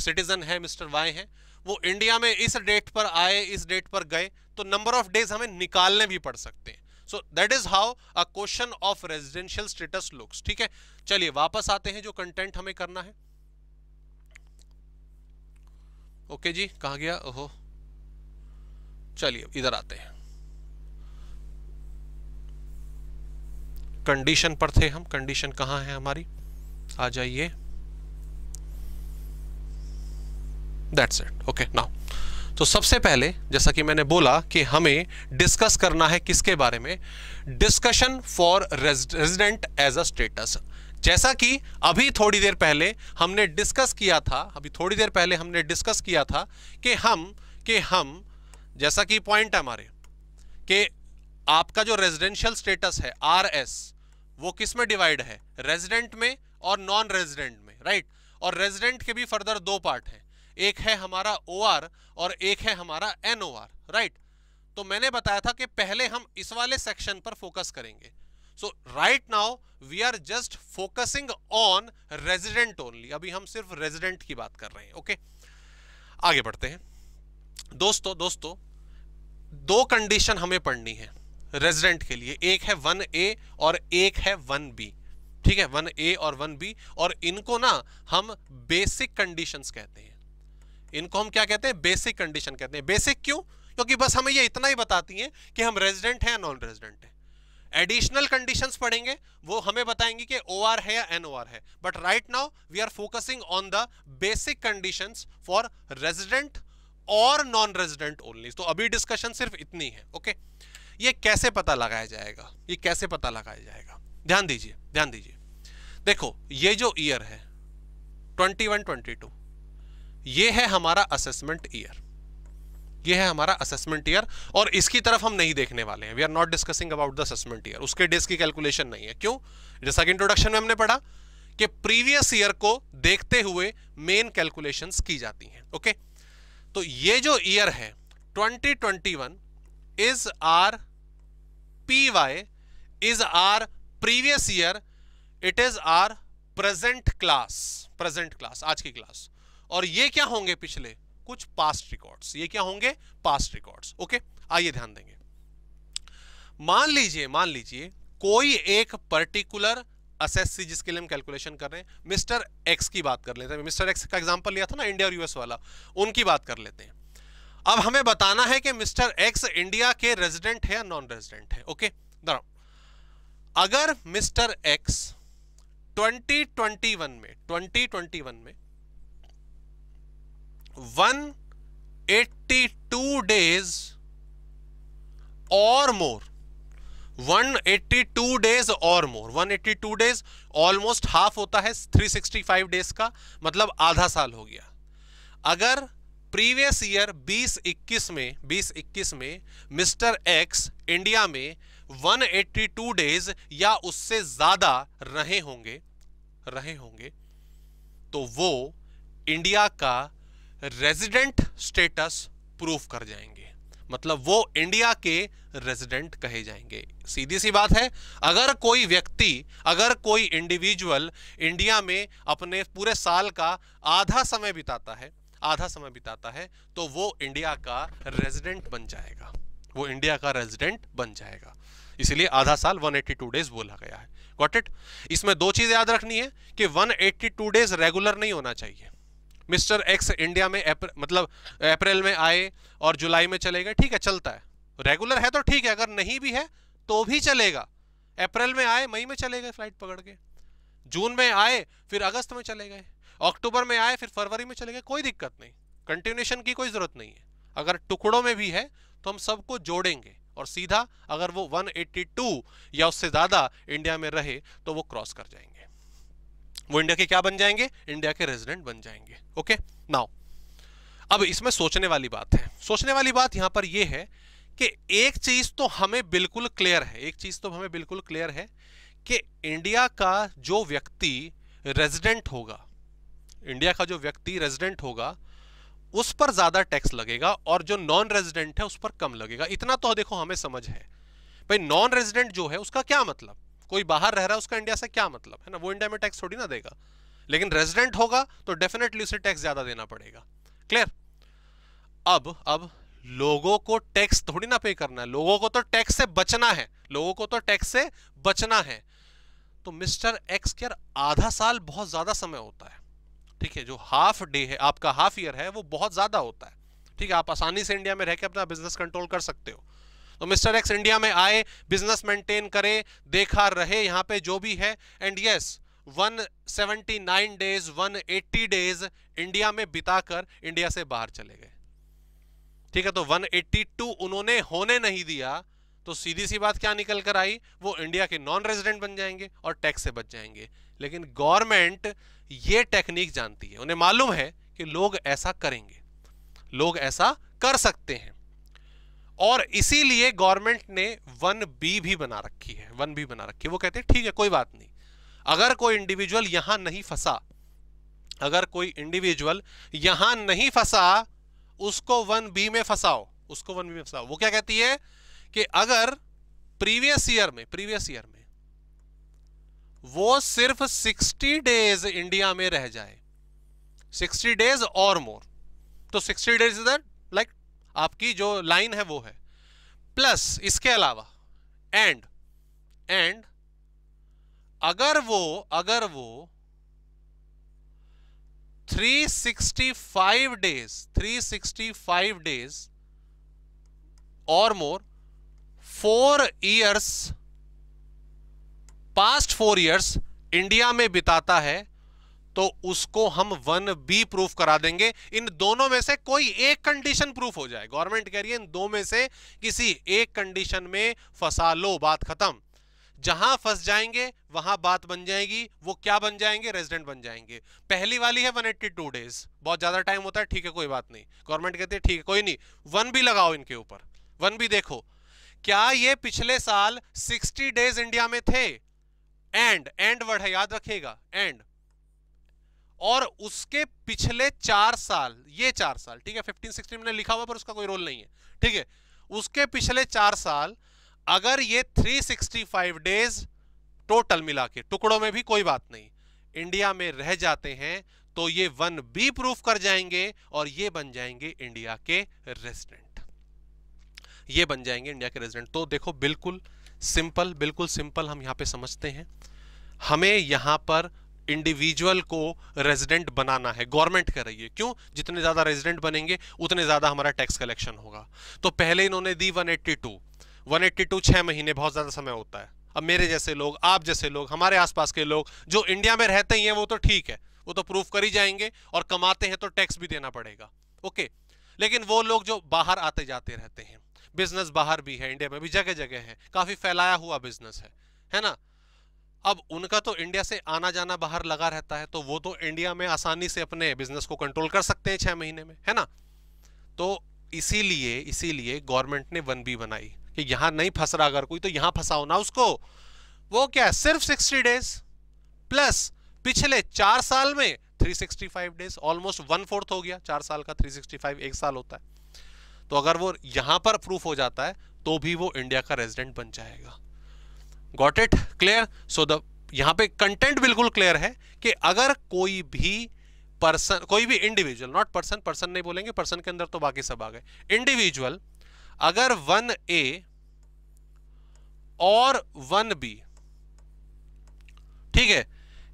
सिटीजन है मिस्टर वाई है वो इंडिया में इस डेट पर आए इस डेट पर गए तो नंबर ऑफ डेज हमें निकालने भी पड़ सकते हैं so that is how a question of residential status looks ठीक है चलिए वापस आते हैं जो कंटेंट हमें करना है ओके okay जी कहा गया ओहो चलिए इधर आते हैं कंडीशन पर थे हम कंडीशन कहां है हमारी आ जाइए दैट्स इट ओके नाउ तो सबसे पहले जैसा कि मैंने बोला कि हमें डिस्कस करना है किसके बारे में discussion for resident as a status जैसा कि अभी थोड़ी देर पहले हमने डिस्कस किया था अभी थोड़ी देर पहले हमने डिस्कस किया था कि हम कि हम जैसा कि पॉइंट है हमारे कि आपका जो रेजिडेंशियल स्टेटस है आर एस वो किस में डिवाइड है रेजिडेंट में और नॉन रेजिडेंट में राइट और रेजिडेंट के भी फर्दर दो पार्ट हैं एक है हमारा ओ आर और एक है हमारा एन ओ आर राइट तो मैंने बताया था कि पहले हम इस वाले सेक्शन पर फोकस करेंगे so right now we are just focusing on resident only अभी हम सिर्फ रेजिडेंट की बात कर रहे हैं ओके okay? आगे बढ़ते हैं दोस्तों दोस्तों दो कंडीशन हमें पढ़नी है रेजिडेंट के लिए एक है वन ए और एक है वन बी ठीक है वन ए और वन बी और इनको ना हम बेसिक कंडीशंस कहते हैं इनको हम क्या कहते हैं बेसिक कंडीशन कहते हैं बेसिक क्यों क्योंकि बस हमें ये इतना ही बताती हैं कि हम रेजिडेंट हैं या नॉन रेजिडेंट हैं एडिशनल कंडीशन पढ़ेंगे वो हमें बताएंगी कि ओ आर है या एन ओ आर है but right now we are focusing on the basic condition for resident और नॉन रेजिडेंट ओनली तो अभी डिस्कशन सिर्फ इतनी है ओके ये कैसे पता लगाया जाएगा ये कैसे पता लगाया जाएगा ध्यान दीजिए ध्यान दीजिए देखो ये जो ईयर है ट्वेंटी वन ट्वेंटी टू ये है हमारा असेसमेंट ईयर ये है हमारा असेसमेंट ईयर और इसकी तरफ हम नहीं देखने वाले हैं we are not discussing about the assessment year उसके डेज की कैलकुलेशन नहीं है क्यों जैसा कि इंट्रोडक्शन में हमने पढ़ा कि प्रीवियस ईयर को देखते हुए मेन कैलकुलेशन की जाती हैं ओके तो ये जो ईयर है 2021 is our P Y is our previous year it is our present class present class आज की क्लास और ये क्या होंगे पिछले कुछ पास्ट रिकॉर्ड्स ये क्या होंगे पास्ट रिकॉर्ड्स ओके आइए ध्यान देंगे मान लीजिए मान लीजिए कोई एक पर्टिकुलर एसएससी जिसके लिए हम कैलकुलेशन कर रहे हैं मिस्टर एक्स की बात कर लेते हैं मिस्टर एक्स का एग्जांपल लिया था ना इंडिया और यूएस वाला उनकी बात कर लेते हैं अब हमें बताना है कि मिस्टर एक्स इंडिया के रेजिडेंट है या नॉन रेजिडेंट है ओके अगर मिस्टर एक्स 2021 में 2021 में 182 days or more 182 days और मोर 182 डेज ऑलमोस्ट हाफ होता है 365 डेज का मतलब आधा साल हो गया अगर प्रीवियस ईयर 2021 में 2021 में मिस्टर एक्स इंडिया में 182 डेज या उससे ज्यादा रहे होंगे रहे होंगे तो वो इंडिया का रेजिडेंट स्टेटस प्रूफ कर जाएंगे मतलब वो इंडिया के रेजिडेंट कहे जाएंगे सीधी सी बात है अगर कोई व्यक्ति अगर कोई इंडिविजुअल इंडिया में अपने पूरे साल का आधा समय बिताता है आधा समय बिताता है तो वो इंडिया का रेजिडेंट बन जाएगा वो इंडिया का रेजिडेंट बन जाएगा इसलिए आधा साल 182 डेज बोला गया है गॉट इट इसमें दो चीज़ याद रखनी है कि 182 डेज रेगुलर नहीं होना चाहिए मिस्टर एक्स इंडिया में एप्र, मतलब अप्रैल में आए और जुलाई में चले गए ठीक है चलता है रेगुलर है तो ठीक है अगर नहीं भी है तो भी चलेगा अप्रैल में आए मई में चले गए फ्लाइट पकड़ के जून में आए फिर अगस्त में चले गए अक्टूबर में आए फिर फरवरी में चले गए कोई दिक्कत नहीं कंटिन्यूशन की कोई ज़रूरत नहीं है अगर टुकड़ों में भी है तो हम सबको जोड़ेंगे और सीधा अगर वो 182 या उससे ज़्यादा इंडिया में रहे तो वो क्रॉस कर जाएंगे वो इंडिया के क्या बन जाएंगे इंडिया के रेजिडेंट बन जाएंगे ओके नाउ अब इसमें सोचने वाली बात है सोचने वाली बात यहां पर यह है कि एक चीज तो हमें बिल्कुल क्लियर है एक चीज तो हमें बिल्कुल क्लियर है कि इंडिया का जो व्यक्ति रेजिडेंट होगा इंडिया का जो व्यक्ति रेजिडेंट होगा उस पर ज्यादा टैक्स लगेगा और जो नॉन रेजिडेंट है उस पर कम लगेगा इतना तो देखो हमें समझ है भाई नॉन रेजिडेंट जो है उसका क्या मतलब कोई बाहर रह रहा है उसका इंडिया से क्या मतलब है ना वो इंडिया में टैक्स थोड़ी ना देगा लेकिन रेजिडेंट होगा तो डेफिनेटली उसे टैक्स ज्यादा देना पड़ेगा क्लियर अब अब लोगों को टैक्स थोड़ी ना पे करना है लोगों को तो टैक्स से बचना है लोगों को तो टैक्स से बचना है तो मिस्टर एक्स के आधा साल बहुत ज्यादा समय होता है ठीक है जो हाफ डे है आपका हाफ ईयर है वो बहुत ज्यादा होता है ठीक है आप आसानी से इंडिया में रहकर अपना बिजनेस कंट्रोल कर सकते हो तो मिस्टर एक्स इंडिया में आए बिजनेस मेंटेन करे देखा रहे यहां पे जो भी है and yes 179 days 180 days India में बिताकर इंडिया से बाहर चले गए ठीक है तो 182 उन्होंने होने नहीं दिया तो सीधी सी बात क्या निकल कर आई वो इंडिया के नॉन रेजिडेंट बन जाएंगे और टैक्स से बच जाएंगे लेकिन गवर्नमेंट ये टेक्निक जानती है उन्हें मालूम है कि लोग ऐसा करेंगे लोग ऐसा कर सकते हैं और इसीलिए गवर्नमेंट ने वन बी भी बना रखी है वन बी बना रखी है वो कहते हैं ठीक है कोई बात नहीं अगर कोई इंडिविजुअल यहां नहीं फंसा अगर कोई इंडिविजुअल यहां नहीं फंसा उसको वन बी में फंसाओ उसको वन बी में फंसाओ वो क्या कहती है कि अगर प्रीवियस ईयर में प्रीवियस ईयर में वो सिर्फ 60 डेज इंडिया में रह जाए 60 डेज और मोर तो 60 डेज इज दैट आपकी जो लाइन है वो है प्लस इसके अलावा एंड एंड अगर वो अगर वो 365 डेज 365 डेज और more four years past four years India में बिताता है तो उसको हम वन बी प्रूफ करा देंगे इन दोनों में से कोई एक कंडीशन प्रूफ हो जाए गवर्नमेंट कह रही है इन दो में से किसी एक कंडीशन में फंसा लो बात खत्म जहां फंस जाएंगे वहां बात बन जाएगी वो क्या बन जाएंगे रेजिडेंट बन जाएंगे पहली वाली है 182 डेज बहुत ज्यादा टाइम होता है ठीक है कोई बात नहीं गवर्नमेंट कहती है ठीक है कोई नहीं वन भी लगाओ इनके ऊपर वन भी देखो क्या ये पिछले साल 60 डेज इंडिया में थे एंड एंड वर्ड है याद रखेगा एंड और उसके पिछले चार साल ये चार साल ठीक है फिफ्टीन सिक्सटीन में लिखा हुआ पर उसका कोई रोल नहीं है ठीक है उसके पिछले चार साल अगर ये 365 डेज टोटल मिला के टुकड़ों में भी कोई बात नहीं इंडिया में रह जाते हैं तो ये वन बी प्रूफ कर जाएंगे और ये बन जाएंगे इंडिया के रेजिडेंट ये बन जाएंगे इंडिया के रेजिडेंट तो देखो बिल्कुल सिंपल बिल्कुल सिंपल हम यहां पे समझते हैं हमें यहां पर इंडिविजुअल को रेजिडेंट बनाना है गवर्नमेंट कर रही है क्यों जितने ज़्यादा रेजिडेंट बनेंगे उतने ज़्यादा हमारा टैक्स कलेक्शन होगा तो पहले इन्होंने दी 182 182 छह महीने बहुत ज़्यादा समय होता है अब मेरे जैसे लोग आप जैसे लोग हमारे आसपास के लोग जो इंडिया में रहते ही हैं वो तो ठीक है वो तो प्रूफ कर ही जाएंगे और कमाते हैं तो टैक्स भी देना पड़ेगा ओके लेकिन वो लोग जो बाहर आते जाते रहते हैं बिजनेस बाहर भी है इंडिया में भी जगह जगह है काफ़ी फैलाया हुआ बिजनेस है है ना अब उनका तो इंडिया से आना जाना बाहर लगा रहता है तो वो तो इंडिया में आसानी से अपने बिजनेस को कंट्रोल कर सकते हैं छह महीने में है ना तो इसीलिए इसीलिए गवर्नमेंट ने वन बी बनाई कि यहां नहीं फंस रहा अगर कोई तो यहां फंसाओ ना उसको वो क्या है सिर्फ सिक्सटी डेज प्लस पिछले चार साल में 365 डेज ऑलमोस्ट वन फोर्थ हो गया चार साल का 365 एक साल होता है तो अगर वो यहां पर प्रूफ हो जाता है तो भी वो इंडिया का रेजिडेंट बन जाएगा got it clear so the यहाँ पे कंटेंट बिल्कुल क्लियर है कि अगर कोई भी पर्सन कोई भी इंडिविजुअल नॉट पर्सन पर्सन नहीं बोलेंगे पर्सन के अंदर तो बाकी सब आ गए इंडिविजुअल अगर वन ए और वन बी ठीक है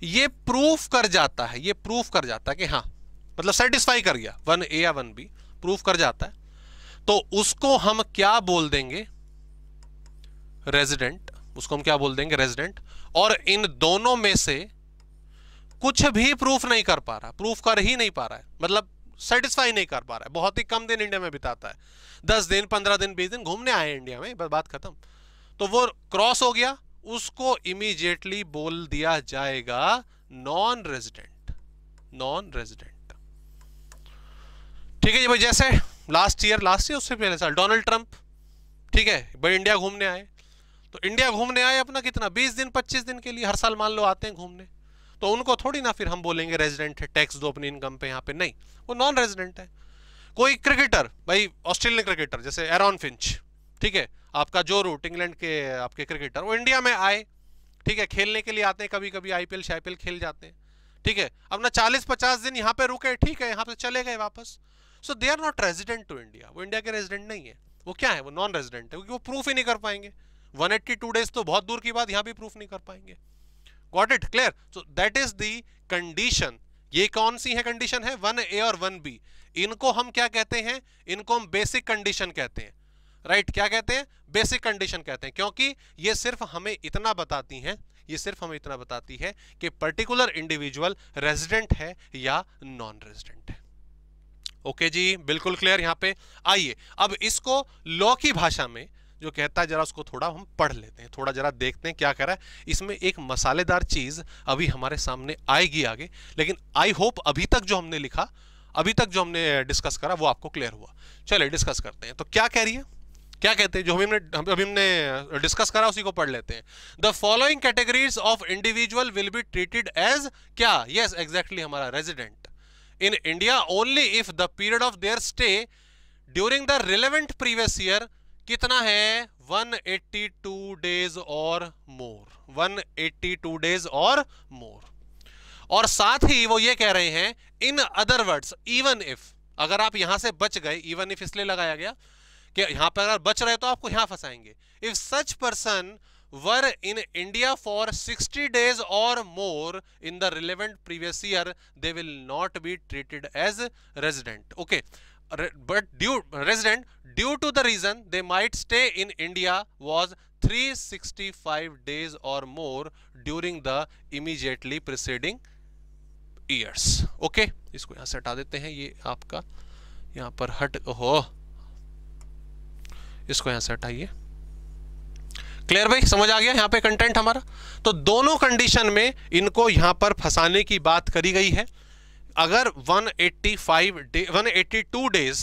ये प्रूफ कर जाता है ये प्रूफ कर जाता है कि हाँ मतलब सेटिस्फाई कर गया वन ए या वन बी प्रूफ कर जाता है तो उसको हम क्या बोल देंगे रेजिडेंट उसको हम क्या बोल देंगे रेजिडेंट और इन दोनों में से कुछ भी प्रूफ नहीं कर पा रहा प्रूफ कर ही नहीं पा रहा है मतलब सेटिस्फाई नहीं कर पा रहा है बहुत ही कम दिन इंडिया में बिताता है दस दिन पंद्रह दिन बीस दिन घूमने आए इंडिया में बात खत्म तो वो क्रॉस हो गया उसको इमीजिएटली बोल दिया जाएगा नॉन रेजिडेंट नॉन रेजिडेंट ठीक है जी भाई जैसे लास्ट ईयर लास्ट ईयर उससे पहले साल डोनाल्ड ट्रंप ठीक है भाई इंडिया घूमने आए तो इंडिया घूमने आए अपना कितना बीस दिन पच्चीस दिन के लिए हर साल मान लो आते हैं घूमने तो उनको थोड़ी ना फिर हम बोलेंगे रेजिडेंट है टैक्स दो अपनी इनकम पे यहाँ पे नहीं वो नॉन रेजिडेंट है कोई क्रिकेटर भाई ऑस्ट्रेलियन क्रिकेटर जैसे एरॉन फिंच ठीक है आपका जो रूट इंग्लैंड के आपके क्रिकेटर वो इंडिया में आए ठीक है खेलने के लिए आते हैं कभी कभी आईपीएल शाईपीएल खेल जाते हैं ठीक है अपना चालीस पचास दिन यहाँ पे रुके ठीक है यहाँ पे चले गए वापस so they are not resident to India वो इंडिया के रेजिडेंट नहीं है वो क्या है वो नॉन रेजिडेंट है क्योंकि वो प्रूफ ही नहीं कर पाएंगे वन एट्टी टू डेज तो बहुत दूर की बात यहां भी प्रूफ नहीं कर पाएंगे got it clear so that is the condition ये कौन सी है कंडीशन है वन ए और वन बी इनको हम क्या कहते हैं इनको हम बेसिक कंडीशन कहते हैं राइट right, क्या कहते हैं बेसिक कंडीशन कहते हैं क्योंकि ये सिर्फ हमें इतना बताती हैं ये सिर्फ हमें इतना बताती है कि पर्टिकुलर इंडिविजुअल रेजिडेंट है या नॉन रेजिडेंट है ओके okay जी बिल्कुल क्लियर यहां पे आइए अब इसको लॉ की भाषा में जो कहता है जरा उसको थोड़ा हम पढ़ लेते हैं थोड़ा जरा देखते हैं क्या कह रहा है इसमें एक मसालेदार चीज़ अभी हमारे सामने आएगी आगे लेकिन आई होप अभी तक जो हमने लिखा अभी तक जो हमने डिस्कस करा वो आपको क्लियर हुआ चले डिस्कस करते हैं तो क्या कह रही है क्या कहते हैं जो हमने अभी हमने डिस्कस करा उसी को पढ़ लेते हैं the following categories of individual will be treated as क्या यस एग्जैक्टली हमारा resident in India only if the period of their stay during the relevant previous year कितना है 182 डेज और मोर 182 डेज और मोर और साथ ही वो ये कह रहे हैं in other words even if अगर आप यहां से बच गए इवन इफ इसलिए लगाया गया कि यहां पर अगर बच रहे तो आपको यहां फंसाएंगे if such person were in India for 60 days और more in the relevant previous year they will not be treated as resident okay but due resident due to the reason they might stay in India was 365 days or more during the immediately preceding years okay isko yahan se hata dete hain ye aapka yahan par hat ho isko yahan se hataiye clear भाई समझ आ गया यहाँ पे content हमारा तो दोनों condition में इनको यहाँ पर फंसाने की बात करी गई है अगर 185 डे 182 डेज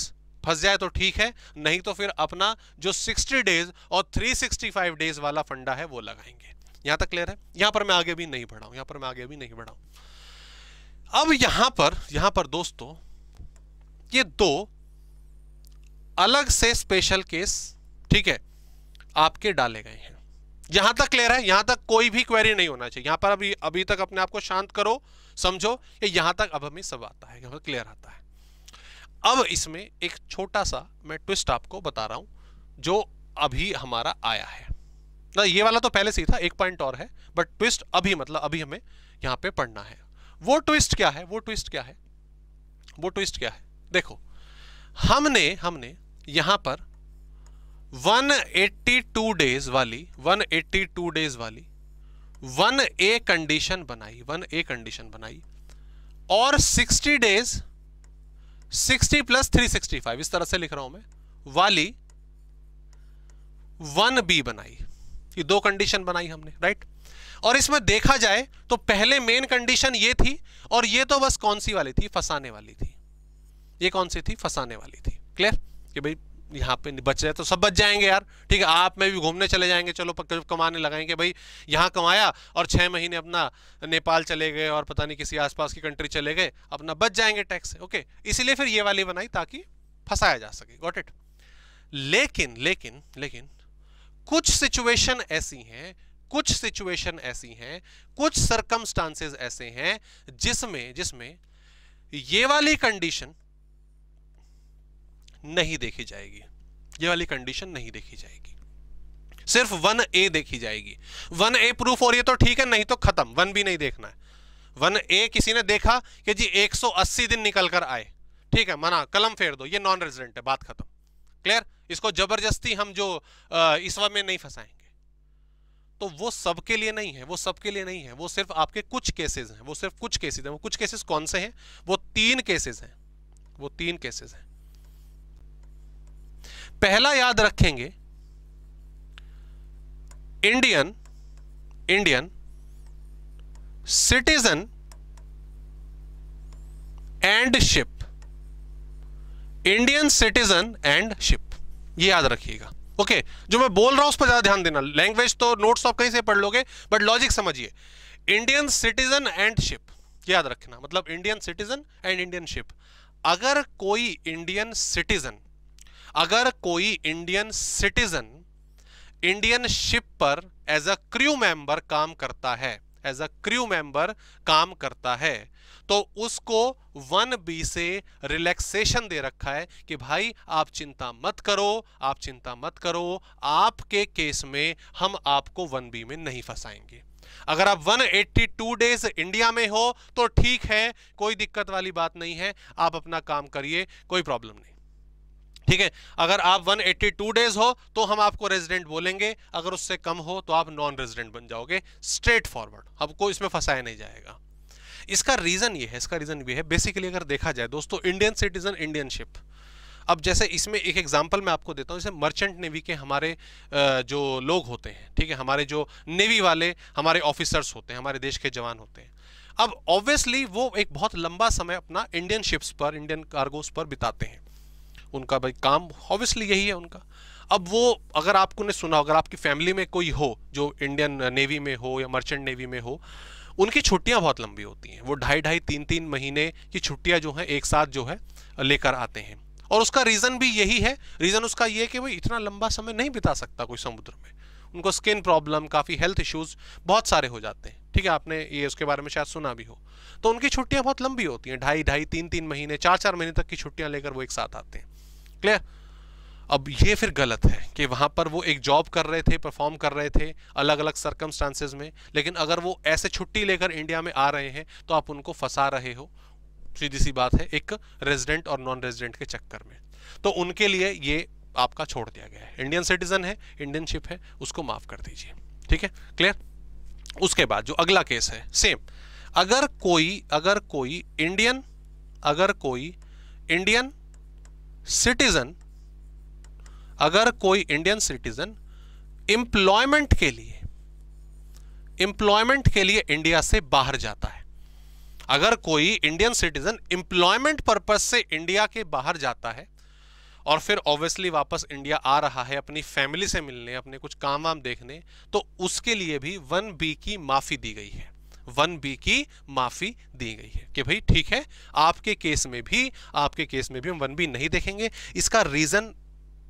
फंस जाए तो ठीक है नहीं तो फिर अपना जो 60 डेज और 365 डेज वाला फंडा है वो लगाएंगे यहां तक क्लियर है यहां पर मैं आगे भी नहीं बढ़ाऊं यहां पर मैं आगे भी नहीं बढ़ाऊं अब यहां पर यहां पर दोस्तों ये दो अलग से स्पेशल केस ठीक है आपके डाले गए हैं यहां तक क्लियर है यहां तक कोई भी क्वेरी नहीं होना चाहिए यहां पर अभी अभी तक अपने आप को शांत करो समझो ये यहां तक अब हमें सब आता है क्लियर आता है अब इसमें एक छोटा सा मैं ट्विस्ट आपको बता रहा हूं जो अभी हमारा आया है ना ये वाला तो पहले से ही था एक पॉइंट और है बट ट्विस्ट अभी मतलब अभी हमें यहां पे पढ़ना है वो ट्विस्ट क्या है वो ट्विस्ट क्या है वो ट्विस्ट क्या है देखो हमने हमने यहां पर 182 डेज वाली 182 डेज वाली वन ए कंडीशन बनाई वन ए कंडीशन बनाई और 60 डेज 60 प्लस 365 इस तरह से लिख रहा हूं मैं वाली वन बी बनाई ये दो कंडीशन बनाई हमने राइट और इसमें देखा जाए तो पहले मेन कंडीशन ये थी और ये तो बस कौन सी वाली थी फंसाने वाली थी ये कौन सी थी फंसाने वाली थी क्लियर कि भाई यहाँ पे बच रहे तो सब बच जाएंगे यार ठीक है आप में भी घूमने चले जाएंगे चलो कमाने लगाएंगे भाई यहाँ कमाया और छः महीने अपना नेपाल चले गए और पता नहीं किसी आसपास की कंट्री चले गए अपना बच जाएंगे टैक्स से ओके इसीलिए फिर ये वाली बनाई ताकि फंसाया जा सके गॉट इट लेकिन लेकिन लेकिन कुछ सिचुएशन ऐसी हैं कुछ सिचुएशन ऐसी हैं कुछ सरकमस्टांसेस ऐसे हैं जिसमें जिसमें ये वाली कंडीशन नहीं देखी जाएगी ये वाली कंडीशन नहीं देखी जाएगी सिर्फ वन ए देखी जाएगी वन ए प्रूफ हो रही है तो ठीक है नहीं तो खत्म वन भी नहीं देखना है वन ए किसी ने देखा कि जी 180 दिन निकल कर आए ठीक है मना कलम फेर दो ये नॉन रेजिडेंट है बात खत्म क्लियर इसको जबरदस्ती हम जो इसवा में नहीं फंसाएंगे तो वो सबके लिए नहीं है वो सबके लिए नहीं है वो सिर्फ आपके कुछ केसेस हैं वो सिर्फ कुछ केसेज हैं वो कुछ केसेस कौन से हैं वो तीन केसेस हैं वो तीन केसेस हैं पहला याद रखेंगे Indian Indian citizen and ship Indian citizen and ship ये याद रखिएगा ओके okay, जो मैं बोल रहा हूं उस पर ज्यादा ध्यान देना लैंग्वेज तो नोट्स आप कहीं से पढ़ लोगे बट लॉजिक समझिए इंडियन सिटीजन एंड शिप याद रखना मतलब Indian citizen and Indian ship अगर कोई इंडियन सिटीजन अगर कोई इंडियन सिटीजन इंडियन शिप पर एज अ क्रू मेंबर काम करता है एज अ क्रू मेंबर काम करता है तो उसको वन बी से रिलैक्सेशन दे रखा है कि भाई आप चिंता मत करो आप चिंता मत करो आपके केस में हम आपको वन बी में नहीं फंसाएंगे अगर आप 182 डेज इंडिया में हो तो ठीक है कोई दिक्कत वाली बात नहीं है आप अपना काम करिए कोई प्रॉब्लम नहीं ठीक है अगर आप 182 डेज हो तो हम आपको रेजिडेंट बोलेंगे अगर उससे कम हो तो आप नॉन रेजिडेंट बन जाओगे स्ट्रेट फॉरवर्ड आपको इसमें फंसाया नहीं जाएगा इसका रीज़न ये है इसका रीज़न ये है बेसिकली अगर देखा जाए दोस्तों इंडियन सिटीजन इंडियनशिप अब जैसे इसमें एक एग्जांपल मैं आपको देता हूँ जैसे मर्चेंट नेवी के हमारे जो लोग होते हैं ठीक है हमारे जो नेवी वाले हमारे ऑफिसर्स होते हैं हमारे देश के जवान होते हैं अब ऑब्वियसली वो एक बहुत लंबा समय अपना इंडियन शिप्स पर इंडियन कार्गोस पर बिताते हैं उनका भाई काम ऑब्वियसली यही है उनका अब वो अगर आपको ने सुना अगर आपकी फैमिली में कोई हो जो इंडियन नेवी में हो या मर्चेंट नेवी में हो उनकी छुट्टियां बहुत लंबी होती हैं वो ढाई ढाई तीन तीन महीने की छुट्टियां जो हैं एक साथ जो है लेकर आते हैं और उसका रीज़न भी यही है रीज़न उसका ये कि वो इतना लंबा समय नहीं बिता सकता कोई समुद्र में उनको स्किन प्रॉब्लम काफ़ी हेल्थ इश्यूज बहुत सारे हो जाते हैं ठीक है आपने ये उसके बारे में शायद सुना भी हो तो उनकी छुट्टियाँ बहुत लंबी होती हैं ढाई ढाई तीन तीन महीने चार चार महीने तक की छुट्टियाँ लेकर वो एक साथ आते हैं क्लियर अब ये फिर गलत है कि वहाँ पर वो एक जॉब कर रहे थे परफॉर्म कर रहे थे अलग अलग सर्कमस्टांसेस में लेकिन अगर वो ऐसे छुट्टी लेकर इंडिया में आ रहे हैं तो आप उनको फंसा रहे हो सीधी सी बात है एक रेजिडेंट और नॉन रेजिडेंट के चक्कर में तो उनके लिए ये आपका छोड़ दिया गया है इंडियन सिटीजन है इंडियनशिप है उसको माफ कर दीजिए ठीक है क्लियर उसके बाद जो अगला केस है सेम अगर कोई अगर कोई इंडियन अगर कोई इंडियन सिटीजन अगर कोई इंडियन सिटीजन एम्प्लॉयमेंट के लिए एम्प्लॉयमेंट के लिए इंडिया से बाहर जाता है अगर कोई इंडियन सिटीजन एम्प्लॉयमेंट पर्पज से इंडिया के बाहर जाता है और फिर ऑब्वियसली वापस इंडिया आ रहा है अपनी फैमिली से मिलने अपने कुछ काम वाम देखने तो उसके लिए भी वन बी की माफ़ी दी गई है वन बी की माफ़ी दी गई है कि भाई ठीक है आपके केस में भी आपके केस में भी हम वन बी नहीं देखेंगे इसका रीज़न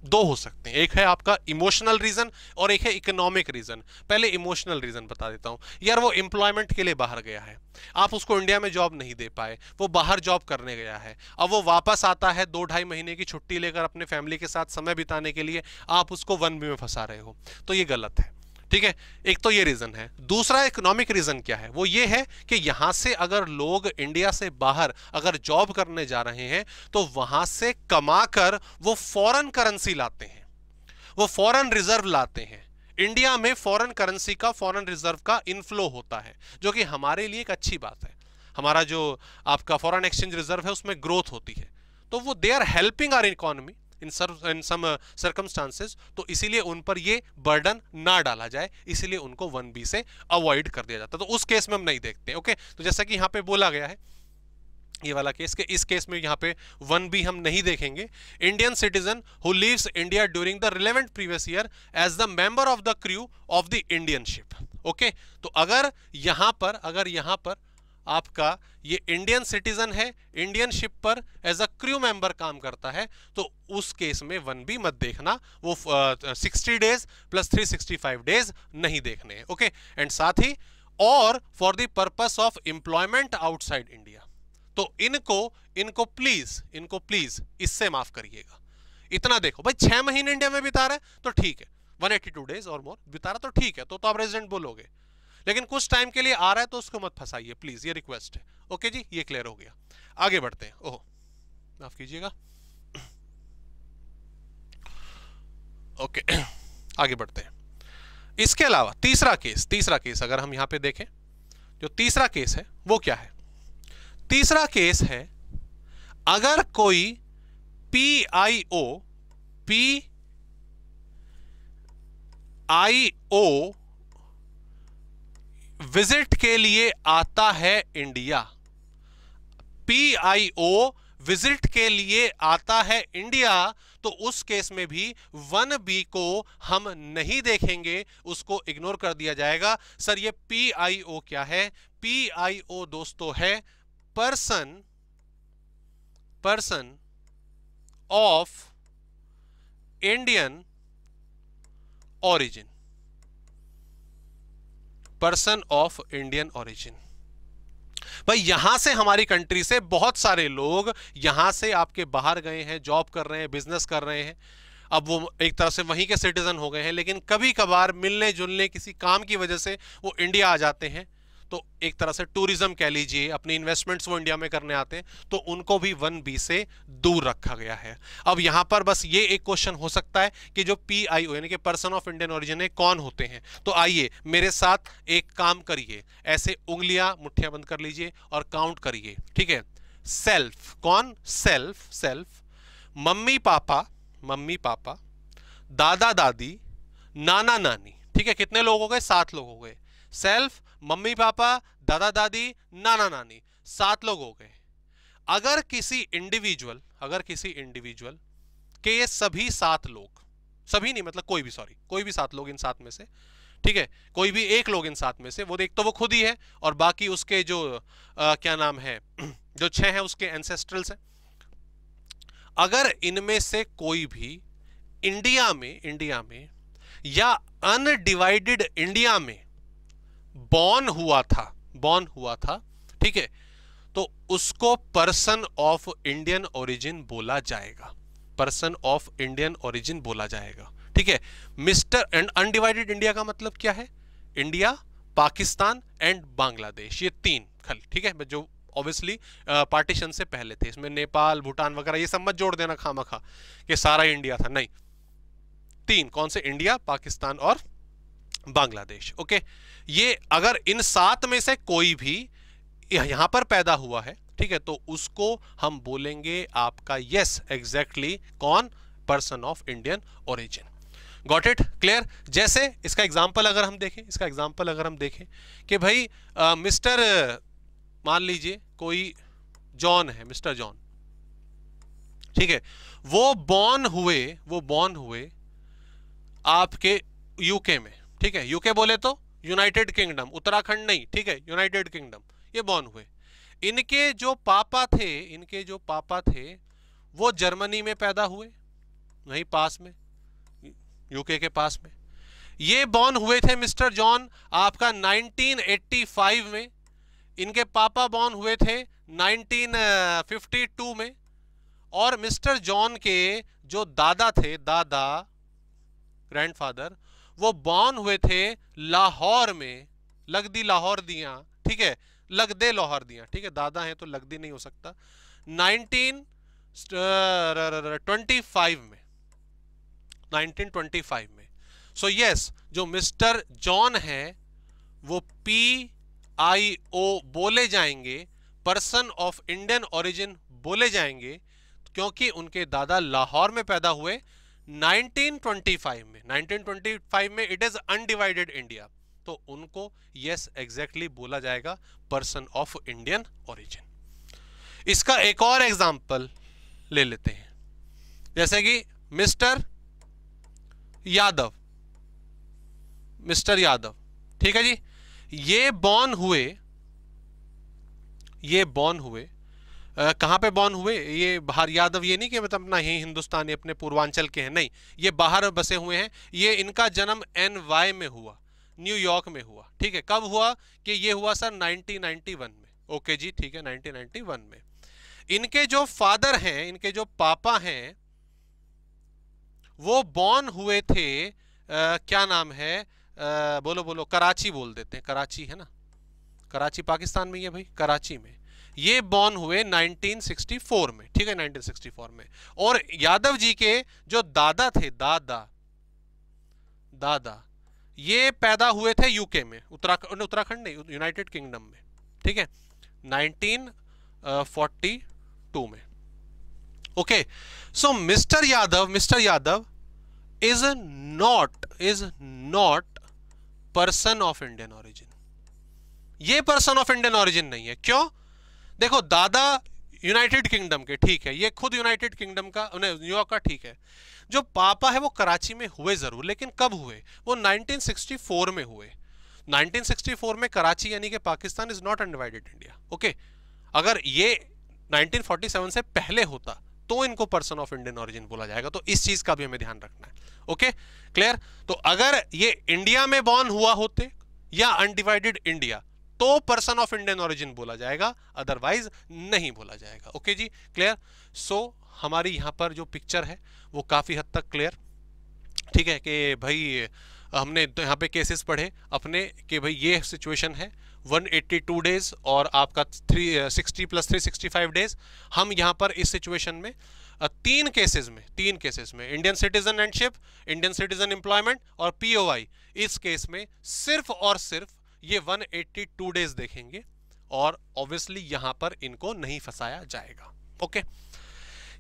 दो हो सकते हैं एक है आपका इमोशनल रीजन और एक है इकोनॉमिक रीजन पहले इमोशनल रीजन बता देता हूं यार वो एम्प्लॉयमेंट के लिए बाहर गया है आप उसको इंडिया में जॉब नहीं दे पाए वो बाहर जॉब करने गया है अब वो वापस आता है दो ढाई महीने की छुट्टी लेकर अपने फैमिली के साथ समय बिताने के लिए आप उसको वन बी में फंसा रहे हो तो ये गलत है ठीक है एक तो ये रीजन है दूसरा इकोनॉमिक रीजन क्या है वो ये है कि यहां से अगर लोग इंडिया से बाहर अगर जॉब करने जा रहे हैं तो वहां से कमा कर वो फॉरेन करेंसी लाते हैं वो फॉरेन रिजर्व लाते हैं इंडिया में फॉरेन करेंसी का फॉरेन रिजर्व का इनफ्लो होता है जो कि हमारे लिए एक अच्छी बात है हमारा जो आपका फॉरेन एक्सचेंज रिजर्व है उसमें ग्रोथ होती है तो वो they are helping our economy in sir in some circumstances तो इसीलिए उन पर ये बर्डन ना डाला जाए इसीलिए उनको वन बी से अवॉइड कर दिया जाता तो उस केस में हम नहीं देखते ओके तो जैसा कि यहाँ पे बोला गया है ये वाला केस के इस केस में यहाँ पे वन बी हम नहीं देखेंगे Indian citizen who lives India during the relevant previous year as the member of the crew of the Indian ship okay तो अगर यहाँ पर अगर यहाँ पर आपका ये इंडियन सिटीजन है इंडियन शिप पर एज अ क्रू मेंबर काम करता है तो उस केस में वन बी मत देखना वो sixty days plus three sixty five days नहीं देखने हैं ओके एंड साथ ही और for the purpose of employment outside India तो इनको इनको प्लीज इनको प्लीज इससे माफ करिएगा इतना देखो भाई छह महीने इंडिया में बिता रहे तो ठीक है 182 डेज और मोर बिता रहा तो ठीक है तो, तो आप रेजिडेंट बोलोगे लेकिन कुछ टाइम के लिए आ रहा है तो उसको मत फंसाइए प्लीज ये रिक्वेस्ट है ओके जी ये क्लियर हो गया आगे बढ़ते हैं ओह माफ कीजिएगा ओके आगे बढ़ते हैं इसके अलावा तीसरा केस तीसरा केस अगर हम यहां पे देखें जो तीसरा केस है वो क्या है तीसरा केस है अगर कोई P I O P I O visit के लिए आता है इंडिया पीआईओ विजिट के लिए आता है इंडिया तो उस केस में भी वन बी को हम नहीं देखेंगे उसको इग्नोर कर दिया जाएगा सर ये पीआईओ क्या है पीआईओ दोस्तों है person person of Indian origin person of Indian origin भाई यहां से हमारी कंट्री से बहुत सारे लोग यहां से आपके बाहर गए हैं जॉब कर रहे हैं बिजनेस कर रहे हैं अब वो एक तरह से वहीं के सिटीजन हो गए हैं लेकिन कभी कभार मिलने जुलने किसी काम की वजह से वो इंडिया आ जाते हैं तो एक तरह से टूरिज्म कह लीजिए अपनी इन्वेस्टमेंट्स वो इंडिया में करने आते हैं तो उनको भी वन बी से दूर रखा गया है अब यहां पर बस ये एक क्वेश्चन हो सकता है कि जो पी आई ओ यानी कि पर्सन ऑफ इंडियन ओरिजिन है कौन होते हैं तो आइए मेरे साथ एक काम करिए ऐसे उंगलियां मुठ्ठियां बंद कर लीजिए और काउंट करिए ठीक है सेल्फ कौन self self mummy papa mummy papa दादा दादी नाना नानी ठीक है कितने लोग हो गए सात लोग हो गए सेल्फ मम्मी पापा दादा दादी नाना नानी सात लोग हो गए अगर किसी इंडिविजुअल अगर किसी इंडिविजुअल के ये सभी सात लोग सभी नहीं मतलब कोई भी सॉरी कोई भी सात लोग इन सात में से ठीक है कोई भी एक लोग इन सात में से वो एक तो वो खुद ही है और बाकी उसके जो आ, क्या नाम है जो छह हैं उसके एंसेस्ट्रल्स हैं अगर इनमें से कोई भी इंडिया में इंडिया में या अनडिवाइडेड इंडिया में बॉर्न हुआ था बॉर्न हुआ था ठीक है तो उसको पर्सन ऑफ इंडियन ओरिजिन बोला जाएगा पर्सन ऑफ इंडियन ओरिजिन बोला जाएगा ठीक है मिस्टर एंड अनडिवाइडेड इंडिया का मतलब क्या है इंडिया पाकिस्तान एंड बांग्लादेश ये तीन खल ठीक है जो ऑब्वियसली पार्टीशन से पहले थे इसमें नेपाल भूटान वगैरह ये सब मत जोड़ देना खामा खा कि सारा इंडिया था नहीं तीन कौन से इंडिया पाकिस्तान और बांग्लादेश ओके ये अगर इन सात में से कोई भी यहां पर पैदा हुआ है ठीक है तो उसको हम बोलेंगे आपका यस एग्जैक्टली कौन person of Indian origin got it clear जैसे इसका एग्जाम्पल अगर हम देखें इसका एग्जाम्पल अगर हम देखें कि भाई मिस्टर मान लीजिए कोई जॉन है मिस्टर जॉन ठीक है वो बॉर्न हुए वो बॉर्न हुए आपके यूके में ठीक है यूके बोले तो यूनाइटेड किंगडम उत्तराखंड नहीं ठीक है यूनाइटेड किंगडम ये बॉर्न हुए इनके जो पापा थे इनके जो पापा थे वो जर्मनी में पैदा हुए वहीं पास में यूके के पास में ये बॉर्न हुए थे मिस्टर जॉन आपका 1985 में इनके पापा बॉर्न हुए थे 1952 में और मिस्टर जॉन के जो दादा थे दादा ग्रैंडफादर वो बॉर्न हुए थे लाहौर में लगदी लाहौर दिया ठीक है लगदे लाहौर दिया ठीक है दादा हैं तो लगदी नहीं हो सकता 1925 में 1925 में सो so यस yes, जो मिस्टर जॉन है वो पी आई ओ बोले जाएंगे पर्सन ऑफ इंडियन ओरिजिन बोले जाएंगे क्योंकि उनके दादा लाहौर में पैदा हुए 1925 में 1925 में इट इज अनडिवाइडेड इंडिया तो उनको यस एग्जैक्टली बोला जाएगा पर्सन ऑफ इंडियन ओरिजिन इसका एक और एग्जाम्पल ले लेते हैं जैसे कि मिस्टर यादव मिस्टर यादव ठीक है जी ये बॉर्न हुए ये बॉर्न हुए कहाँ पे बॉर्न हुए ये बाहर यादव ये नहीं कि मतलब अपना ही हिंदुस्तानी अपने पूर्वांचल के हैं नहीं ये बाहर बसे हुए हैं ये इनका जन्म एन वाई में हुआ न्यूयॉर्क में हुआ ठीक है कब हुआ कि ये हुआ सर 1991 में ओके जी ठीक है 1991 में इनके जो फादर हैं इनके जो पापा हैं वो बॉर्न हुए थे आ, क्या नाम है आ, बोलो बोलो कराची बोल देते हैं कराची है ना कराची पाकिस्तान में ही है भाई कराची में ये बॉर्न हुए 1964 में ठीक है 1964 में और यादव जी के जो दादा थे दादा दादा ये पैदा हुए थे यूके में उत्तराखंड उत्तराखंड नहीं यूनाइटेड किंगडम में ठीक है 1942 में okay so mister Yadav mister Yadav is not is not person of Indian origin ये पर्सन ऑफ इंडियन ऑरिजिन नहीं है क्यों देखो दादा यूनाइटेड किंगडम के ठीक है ये खुद यूनाइटेड किंगडम का न्यूयॉर्क का ठीक है जो पापा है वो कराची में हुए ज़रूर लेकिन कब हुए वो 1964 में हुए 1964 में कराची यानी कि Pakistan is not undivided India okay अगर ये 1947 से पहले होता तो इनको पर्सन ऑफ इंडियन ऑरिजिन बोला जाएगा तो इस चीज का भी हमें ध्यान रखना है ओके क्लियर तो अगर ये इंडिया में बॉर्न हुआ होते या अनडिवाइडेड इंडिया तो पर्सन ऑफ इंडियन ऑरिजिन बोला जाएगा अदरवाइज नहीं बोला जाएगा ओके जी क्लियर सो so, हमारी यहाँ पर जो पिक्चर है वो काफ़ी हद तक क्लियर ठीक है कि भाई हमने तो यहाँ पे केसेस पढ़े अपने कि भाई ये सिचुएशन है 182 डेज और आपका 360 प्लस 365 डेज हम यहाँ पर इस सिचुएशन में तीन केसेस में तीन केसेस में Indian citizen and ship Indian citizen employment और पीओआई इस केस में सिर्फ और सिर्फ ये 182 डेज देखेंगे और ऑब्वियसली यहां पर इनको नहीं फंसाया जाएगा ओके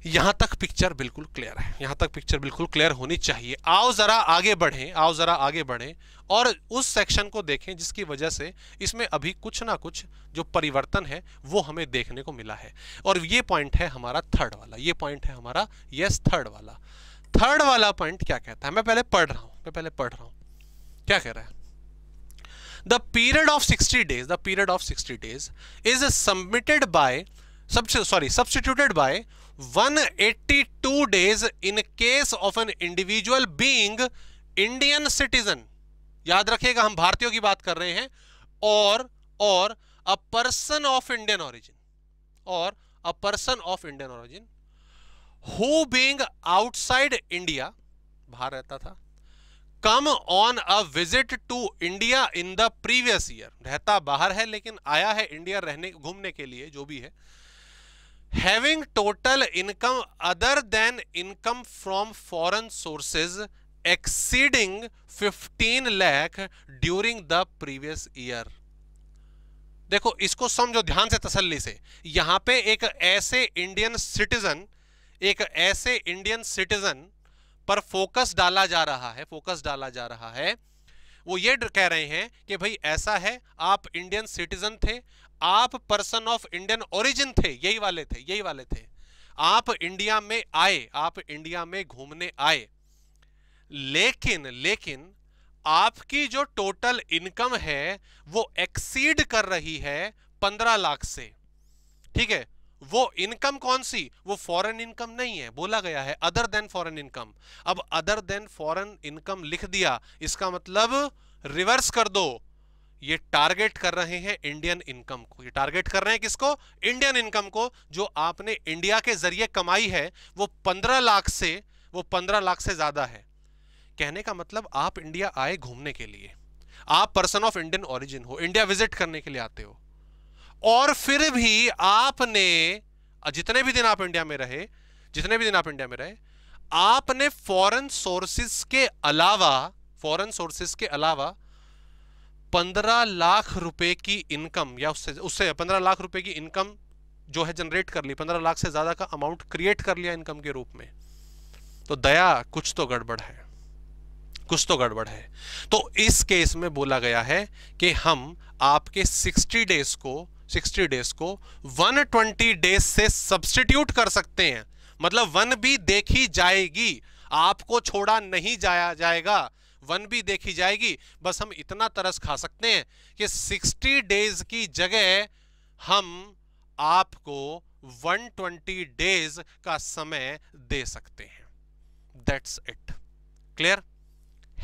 यहां तक पिक्चर बिल्कुल क्लियर है यहां तक पिक्चर बिल्कुल क्लियर होनी चाहिए आओ ज़रा आगे बढ़ें आओ ज़रा आगे बढ़ें और उस सेक्शन को देखें जिसकी वजह से इसमें अभी कुछ ना कुछ जो परिवर्तन है वो हमें देखने को मिला है और ये पॉइंट है हमारा थर्ड वाला ये पॉइंट है हमारा यस थर्ड वाला थर्ड वाला पॉइंट क्या कहता है मैं पहले पढ़ रहा हूं मैं पहले पढ़ रहा हूँ क्या कह रहा है the period of 60 days the period of 60 days is submitted by subst sorry substituted by 182 days in case of an individual being Indian citizen याद रखिएगा हम भारतीयों की बात कर रहे हैं और और a person of Indian origin और a person of Indian origin who being outside India बाहर रहता था come on a visit to India in the previous year रहता बाहर है लेकिन आया है इंडिया रहने घूमने के लिए जो भी है having total income other than income from foreign sources exceeding 15 lakh during the previous year देखो इसको समझो ध्यान से तसल्ली से यहां पे एक ऐसे इंडियन सिटीजन एक ऐसे इंडियन सिटीजन पर फोकस डाला जा रहा है फोकस डाला जा रहा है वो ये कह रहे हैं कि भाई ऐसा है आप इंडियन सिटीजन थे आप पर्सन ऑफ इंडियन ओरिजिन थे यही वाले थे यही वाले थे आप इंडिया में आए आप इंडिया में घूमने आए लेकिन लेकिन आपकी जो टोटल इनकम है वो एक्सीड कर रही है पंद्रह लाख से ठीक है वो इनकम कौन सी वो फॉरेन इनकम नहीं है बोला गया है अदर देन फॉरेन इनकम अब अदर देन फॉरेन इनकम लिख दिया इसका मतलब रिवर्स कर दो ये टारगेट कर रहे हैं इंडियन इनकम को ये टारगेट कर रहे हैं किसको इंडियन इनकम को जो आपने इंडिया के जरिए कमाई है वो पंद्रह लाख से वो पंद्रह लाख से ज्यादा है कहने का मतलब आप इंडिया आए घूमने के लिए आप पर्सन ऑफ इंडियन ओरिजिन हो इंडिया विजिट करने के लिए आते हो और फिर भी आपने जितने भी दिन आप इंडिया में रहे जितने भी दिन आप इंडिया में रहे आपने फॉरेन सोर्सिस के अलावा फॉरेन सोर्सेज के अलावा पंद्रह लाख रुपए की इनकम या उससे उससे पंद्रह लाख रुपए की इनकम जो है जनरेट कर ली पंद्रह लाख से ज्यादा का अमाउंट क्रिएट कर लिया इनकम के रूप में तो दया कुछ तो गड़बड़ है कुछ तो गड़बड़ है तो इस केस में बोला गया है कि हम आपके सिक्सटी डेज को 60 डेज को 120 डेज से सब्सटीट्यूट कर सकते हैं मतलब वन भी देखी जाएगी आपको छोड़ा नहीं जाया जाएगा वन भी देखी जाएगी बस हम इतना तरस खा सकते हैं कि 60 डेज की जगह हम आपको 120 डेज का समय दे सकते हैं दैट्स इट क्लियर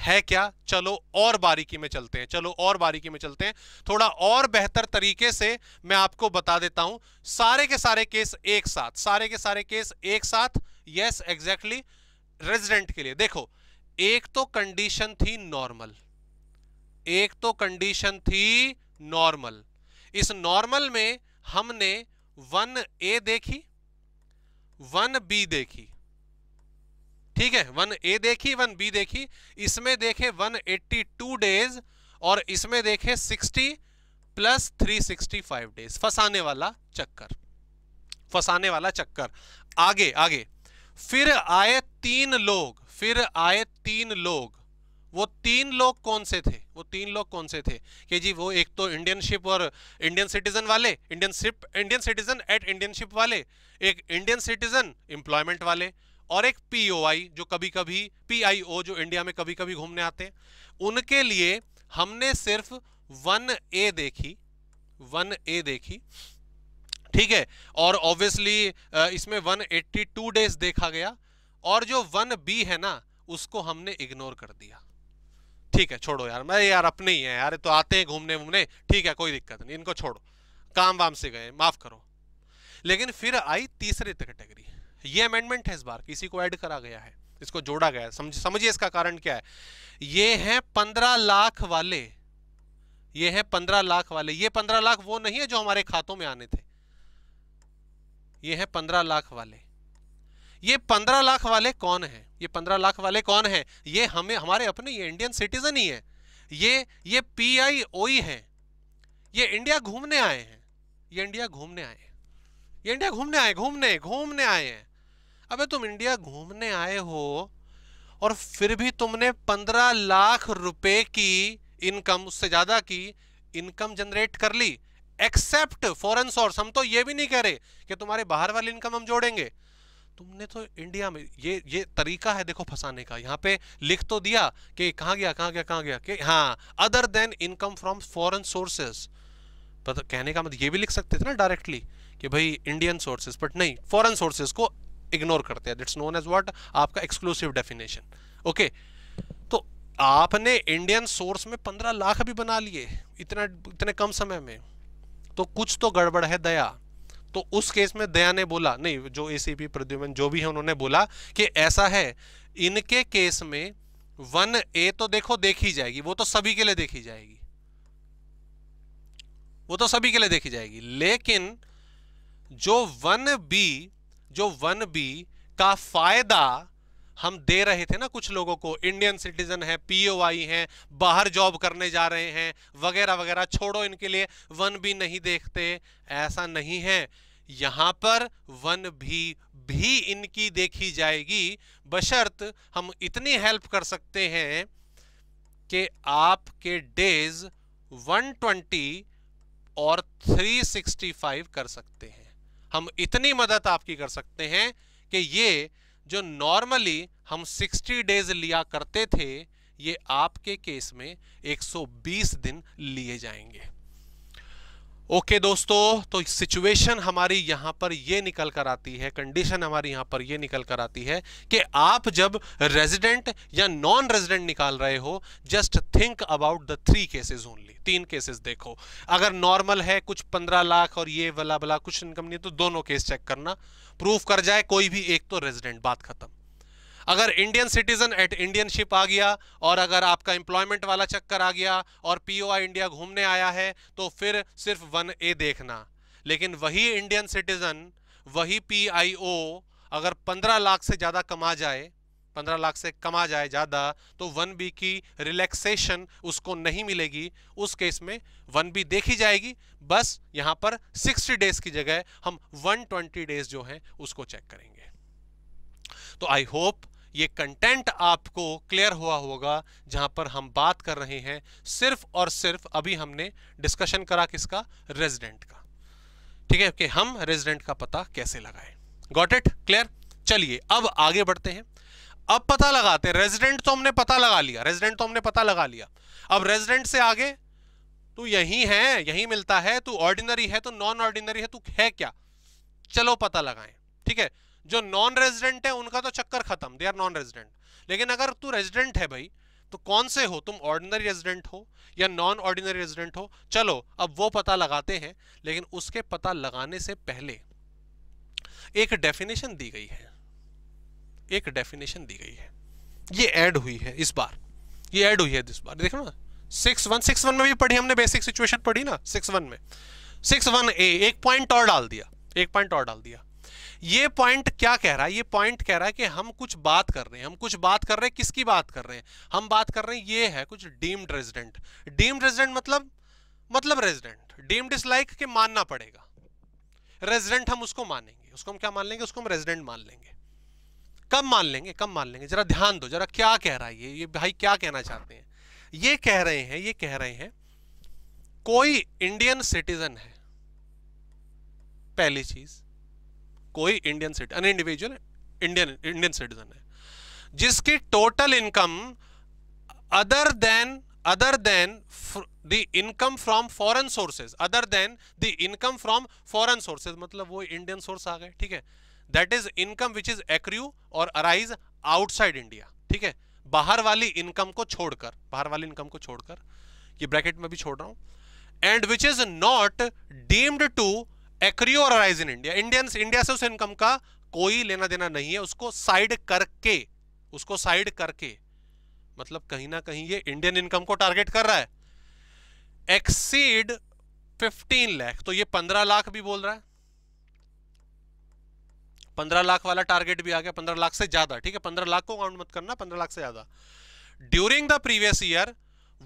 है क्या चलो और बारीकी में चलते हैं चलो और बारीकी में चलते हैं थोड़ा और बेहतर तरीके से मैं आपको बता देता हूं सारे के सारे केस एक साथ सारे के सारे केस एक साथ यस एग्जैक्टली रेजिडेंट के लिए देखो एक तो कंडीशन थी नॉर्मल एक तो कंडीशन थी नॉर्मल इस नॉर्मल में हमने वन ए देखी वन बी देखी ठीक है वन ए देखी वन बी देखी इसमें देखे टू डेज और इसमें देखे सिक्सटी प्लस फाइव डेज फंसाने वाला चक्कर फंसाने वाला चक्कर आगे आगे फिर आए तीन लोग फिर आए तीन लोग वो तीन लोग कौन से थे वो तीन लोग कौन से थे कि जी वो एक तो इंडियन शिप और इंडियन सिटीजन वाले Indian ship Indian citizen at Indian ship वाले एक इंडियन सिटीजन एम्प्लॉयमेंट वाले और एक पीओआई जो कभी कभी पीआईओ जो इंडिया में कभी कभी घूमने आते हैं उनके लिए हमने सिर्फ वन ए देखी वन ए देखी ठीक है और ऑब्वियसली इसमें 182 डेज देखा गया और जो वन बी है ना उसको हमने इग्नोर कर दिया ठीक है छोड़ो यार मैं यार अपने ही है यार तो आते हैं घूमने वूमने ठीक है कोई दिक्कत नहीं इनको छोड़ो काम वाम से गए माफ करो लेकिन फिर आई तीसरी कैटेगरी ये अमेंडमेंट है इस बार इसी को ऐड करा गया है इसको जोड़ा गया है समझ समझिए इसका कारण क्या है ये हैं पंद्रह लाख वाले ये हैं पंद्रह लाख वाले ये पंद्रह लाख वो नहीं है जो हमारे खातों में आने थे ये हैं पंद्रह लाख वाले ये पंद्रह लाख वाले कौन है ये पंद्रह लाख वाले कौन है ये हमें हमारे अपने ये इंडियन सिटीजन ही है ये ये पी आई ओ है ये इंडिया घूमने आए हैं ये इंडिया घूमने आए हैं ये इंडिया घूमने आए घूमने घूमने आए हैं अबे तुम इंडिया घूमने आए हो और फिर भी तुमने पंद्रह लाख रुपए की इनकम उससे ज्यादा की इनकम जनरेट कर ली एक्सेप्ट फॉरेन सोर्स हम तो ये भी नहीं कह रहे कि तुम्हारे बाहर वाली इनकम हम जोड़ेंगे तुमने तो इंडिया में ये ये तरीका है देखो फंसाने का यहाँ पे लिख तो दिया कि कहाँ गया कहाँ गया कहाँ गया कि हाँ other than income from foreign sources पर कहने का मतलब ये भी लिख सकते थे ना डायरेक्टली कि भाई इंडियन सोर्सेज बट नहीं फॉरेन सोर्सेज को इग्नोर करते हैं दैट्स नोन एज वॉट आपका एक्सक्लूसिव डेफिनेशन ओके तो आपने इंडियन सोर्स में पंद्रह लाख भी बना लिए इतना इतने कम समय में तो कुछ तो गड़बड़ है दया तो उस केस में दया ने बोला नहीं जो एसीपी प्रद्युमन जो भी है उन्होंने बोला कि ऐसा है इनके केस में वन ए तो देखो देखी जाएगी वो तो सभी के लिए देखी जाएगी वो तो सभी के लिए देखी जाएगी लेकिन जो वन बी जो वन बी का फायदा हम दे रहे थे ना कुछ लोगों को इंडियन सिटीजन है पीओआई हैं बाहर जॉब करने जा रहे हैं वगैरह वगैरह छोड़ो इनके लिए वन भी नहीं देखते ऐसा नहीं है यहां पर वन भी भी इनकी देखी जाएगी बशर्त हम इतनी हेल्प कर सकते हैं कि आपके डेज 120 और 365 कर सकते हैं हम इतनी मदद आपकी कर सकते हैं कि ये जो नॉर्मली हम 60 डेज लिया करते थे ये आपके केस में 120 दिन लिए जाएंगे ओके okay, दोस्तों तो सिचुएशन हमारी यहां पर ये निकल कर आती है कंडीशन हमारी यहां पर ये निकल कर आती है कि आप जब रेजिडेंट या नॉन रेजिडेंट निकाल रहे हो just think about the three cases only तीन केसेस देखो अगर नॉर्मल है कुछ पंद्रह लाख और ये वाला वाला कुछ इनकम नहीं तो दोनों केस चेक करना प्रूफ कर जाए कोई भी एक तो रेजिडेंट बात खत्म अगर इंडियन सिटीजन एट इंडियनशिप आ गया और अगर आपका एम्प्लॉयमेंट वाला चक्कर आ गया और पीओआई इंडिया घूमने आया है तो फिर सिर्फ वन ए देखना लेकिन वही इंडियन सिटीजन वही पीआईओ अगर पंद्रह लाख से ज़्यादा कमा जाए पंद्रह लाख से कमा जाए ज़्यादा तो वन बी की रिलैक्सेशन उसको नहीं मिलेगी उस केस में वन बी देखी जाएगी बस यहाँ पर सिक्सटी डेज की जगह हम वन ट्वेंटी डेज जो हैं उसको चेक करेंगे तो आई होप ये कंटेंट आपको क्लियर हुआ होगा जहां पर हम बात कर रहे हैं सिर्फ और सिर्फ अभी हमने डिस्कशन करा किसका रेजिडेंट का ठीक है कि हम रेजिडेंट का पता कैसे लगाए गॉट इट क्लियर चलिए अब आगे बढ़ते हैं अब पता लगाते हैं रेजिडेंट तो हमने पता लगा लिया रेजिडेंट तो हमने पता लगा लिया अब रेजिडेंट से आगे तू यही है यही मिलता है तू ऑर्डिनरी है तो नॉन ऑर्डिनरी है तू है क्या चलो पता लगाएं ठीक है जो नॉन रेजिडेंट है उनका तो चक्कर खत्म दे आर नॉन रेजिडेंट लेकिन अगर तू रेजिडेंट है भाई तो कौन से हो तुम ऑर्डिनरी रेजिडेंट हो या नॉन ऑर्डिनरी रेजिडेंट हो चलो अब वो पता लगाते हैं लेकिन उसके पता लगाने से पहले एक डेफिनेशन दी गई है एक डेफिनेशन दी गई है ये ऐड हुई है इस बार ये ऐड हुई है इस बार देखो ना सिक्स वन सिक्स वन में भी पढ़ी हमने बेसिक सिचुएशन पढ़ी ना सिक्स वन में सिक्स वन ए एक पॉइंट और डाल दिया एक पॉइंट और डाल दिया ये पॉइंट क्या कह रहा है ये पॉइंट कह रहा है कि हम कुछ बात कर रहे हैं हम कुछ बात कर रहे हैं किसकी बात कर रहे हैं हम बात कर रहे हैं ये है कुछ डीम्ड रेजिडेंट डीम्ड रेजिडेंट मतलब मतलब रेजिडेंट डीम्ड इज लाइक के मानना पड़ेगा रेजिडेंट हम उसको मानेंगे उसको हम क्या मान लेंगे उसको हम रेजिडेंट मान लेंगे कब मान लेंगे कब मान लेंगे जरा ध्यान दो जरा क्या कह रहा है ये ये भाई क्या कहना चाहते हैं ये कह रहे हैं ये कह रहे हैं कोई इंडियन सिटीजन है पहली चीज कोई Indian citizen individual Indian Indian citizen है जिसकी total income other than other than the income from foreign sources other than the income from foreign sources मतलब वो इंडियन सोर्स आ गए ठीक है that is income which is accrue और arise outside India ठीक है बाहर वाली इनकम को छोड़कर बाहर वाली इनकम को छोड़कर ये ब्रैकेट में भी छोड़ रहा हूं and which is not deemed to accrue or arise in India Indians India से उस इनकम का कोई लेना देना नहीं है उसको साइड करके उसको साइड करके मतलब कहीं ना कहीं ये इंडियन इनकम को टारगेट कर रहा है एक्सीड 15 लाख तो ये 15 लाख भी बोल रहा है 15 लाख वाला टारगेट भी आ गया 15 लाख से ज्यादा ठीक है 15 लाख को काउंट मत करना 15 लाख से ज्यादा during the previous year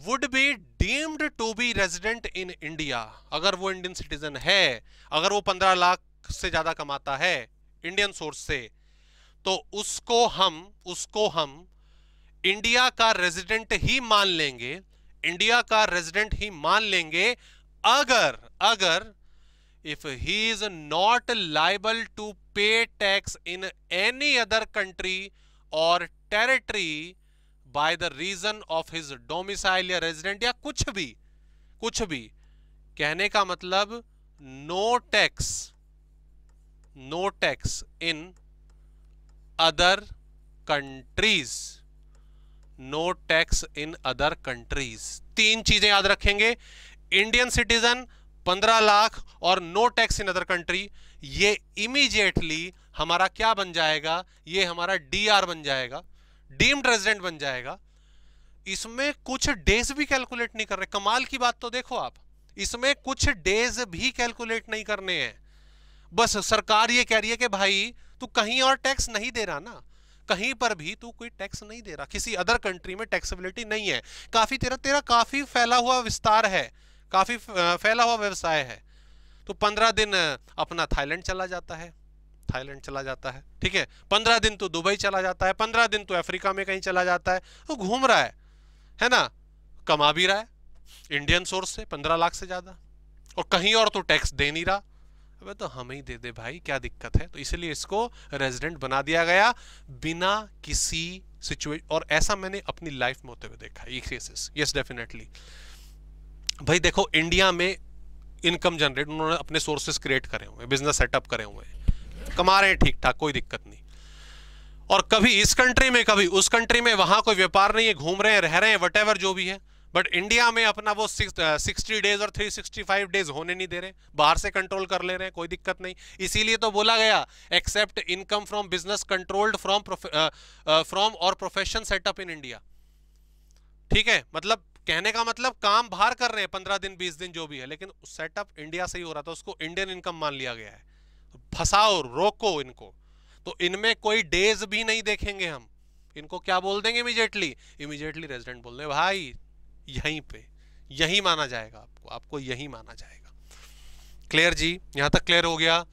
would be deemed to be resident in India अगर वो इंडियन सिटीजन है अगर वो पंद्रह लाख से ज्यादा कमाता है इंडियन सोर्स से तो उसको हम उसको हम इंडिया का रेजिडेंट ही मान लेंगे इंडिया का रेजिडेंट ही मान लेंगे अगर अगर if he is not liable to pay tax in any other country और territory by the reason of his domicile या रेजिडेंट या कुछ भी कुछ भी कहने का मतलब no tax no tax in other countries no tax in other countries तीन चीजें याद रखेंगे इंडियन सिटीजन 15 लाख और no tax in other country ये इमीजिएटली हमारा क्या बन जाएगा ये हमारा डीआर बन जाएगा डीम्ड रेजिडेंट बन जाएगा इसमें कुछ डेज भी कैलकुलेट नहीं कर रहे कमाल की बात तो देखो आप इसमें कुछ डेज भी कैलकुलेट नहीं करने हैं बस सरकार ये कह रही है कि भाई तू कहीं और टैक्स नहीं दे रहा ना कहीं पर भी तू कोई टैक्स नहीं दे रहा किसी अदर कंट्री में टैक्सेबिलिटी नहीं है काफी तेरा तेरा काफी फैला हुआ विस्तार है काफी फैला हुआ व्यवसाय है तो पंद्रह दिन अपना थाईलैंड चला जाता है थाईलैंड चला जाता है ठीक है पंद्रह दिन तो दुबई चला जाता है पंद्रह दिन तो अफ्रीका में कहीं चला जाता है वो तो घूम रहा है है ना कमा भी रहा है इंडियन सोर्स से पंद्रह लाख से ज़्यादा और कहीं और तो टैक्स दे नहीं रहा अबे तो हमें ही दे दे भाई क्या दिक्कत है तो इसलिए इसको रेजिडेंट बना दिया गया बिना किसी सिचुएशन और ऐसा मैंने अपनी लाइफ में होते हुए देखा केसेस यस डेफिनेटली भाई देखो इंडिया में इनकम जनरेट उन्होंने अपने सोर्सेस क्रिएट करे हुए बिजनेस सेटअप करे हुए हैं कमा रहे हैं ठीक ठाक कोई दिक्कत नहीं और कभी इस कंट्री में कभी उस कंट्री में वहां कोई व्यापार नहीं है घूम रहे हैं रह रहे हैं वट जो भी है बट इंडिया में अपना वो सिक्सटी डेज uh, और थ्री सिक्सटी फाइव डेज होने नहीं दे रहे बाहर से कंट्रोल कर ले रहे हैं कोई दिक्कत नहीं इसीलिए तो बोला गया except income from business controlled from from और प्रोफेशन सेटअप इन इंडिया ठीक है मतलब कहने का मतलब काम बाहर कर रहे हैं पंद्रह दिन बीस दिन जो भी है लेकिन सेटअप इंडिया से ही हो रहा था उसको इंडियन इनकम मान लिया गया है फंसाओ रोको इनको तो इनमें कोई डेज भी नहीं देखेंगे हम इनको क्या बोल देंगे इमीजिएटली इमीजिएटली रेजिडेंट बोल रहे भाई यहीं पे यही माना जाएगा आपको आपको यही माना जाएगा क्लियर जी यहां तक क्लियर हो गया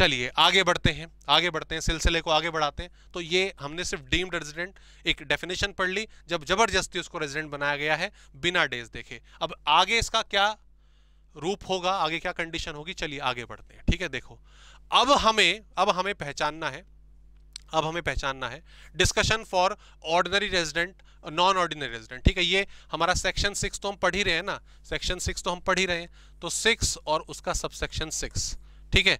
चलिए आगे बढ़ते हैं आगे बढ़ते हैं सिलसिले को आगे बढ़ाते हैं तो ये हमने सिर्फ डीम्ड रेजिडेंट एक डेफिनेशन पढ़ ली जब जबरदस्ती उसको रेजिडेंट बनाया गया है बिना डेज देखे अब आगे इसका क्या रूप होगा आगे क्या कंडीशन होगी चलिए आगे बढ़ते हैं ठीक है देखो अब हमें अब हमें पहचानना है अब हमें पहचानना है discussion for ordinary resident non ordinary resident ठीक है ये हमारा सेक्शन सिक्स तो हम पढ़ ही रहे हैं ना सेक्शन सिक्स तो हम पढ़ ही रहे हैं तो सिक्स और उसका सबसेक्शन सिक्स ठीक है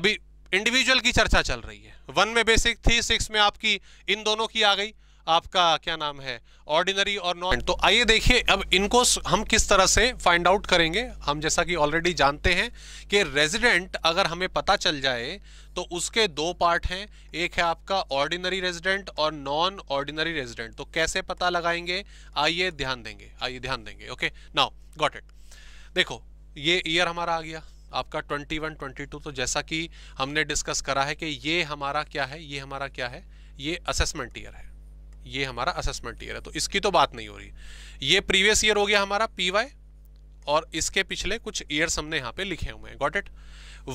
अभी इंडिविजुअल की चर्चा चल रही है वन में बेसिक थी सिक्स में आपकी इन दोनों की आ गई आपका क्या नाम है ऑर्डिनरी और नॉन तो आइए देखिए अब इनको हम किस तरह से फाइंड आउट करेंगे हम जैसा कि ऑलरेडी जानते हैं कि रेजिडेंट अगर हमें पता चल जाए तो उसके दो पार्ट हैं एक है आपका ऑर्डिनरी रेजिडेंट और नॉन ऑर्डिनरी रेजिडेंट तो कैसे पता लगाएंगे आइए ध्यान देंगे आइए ध्यान देंगे ओके नाउ गॉट इट देखो ये ईयर हमारा आ गया आपका 21, 22 तो जैसा कि हमने डिस्कस करा है कि ये हमारा क्या है ये हमारा क्या है ये असेसमेंट ईयर है ये हमारा असेसमेंट ईयर है तो इसकी तो बात नहीं हो रही ये प्रीवियस ईयर हो गया हमारा पी वाई और इसके पिछले कुछ ईयर्स हमने यहाँ पे लिखे हुए हैं got it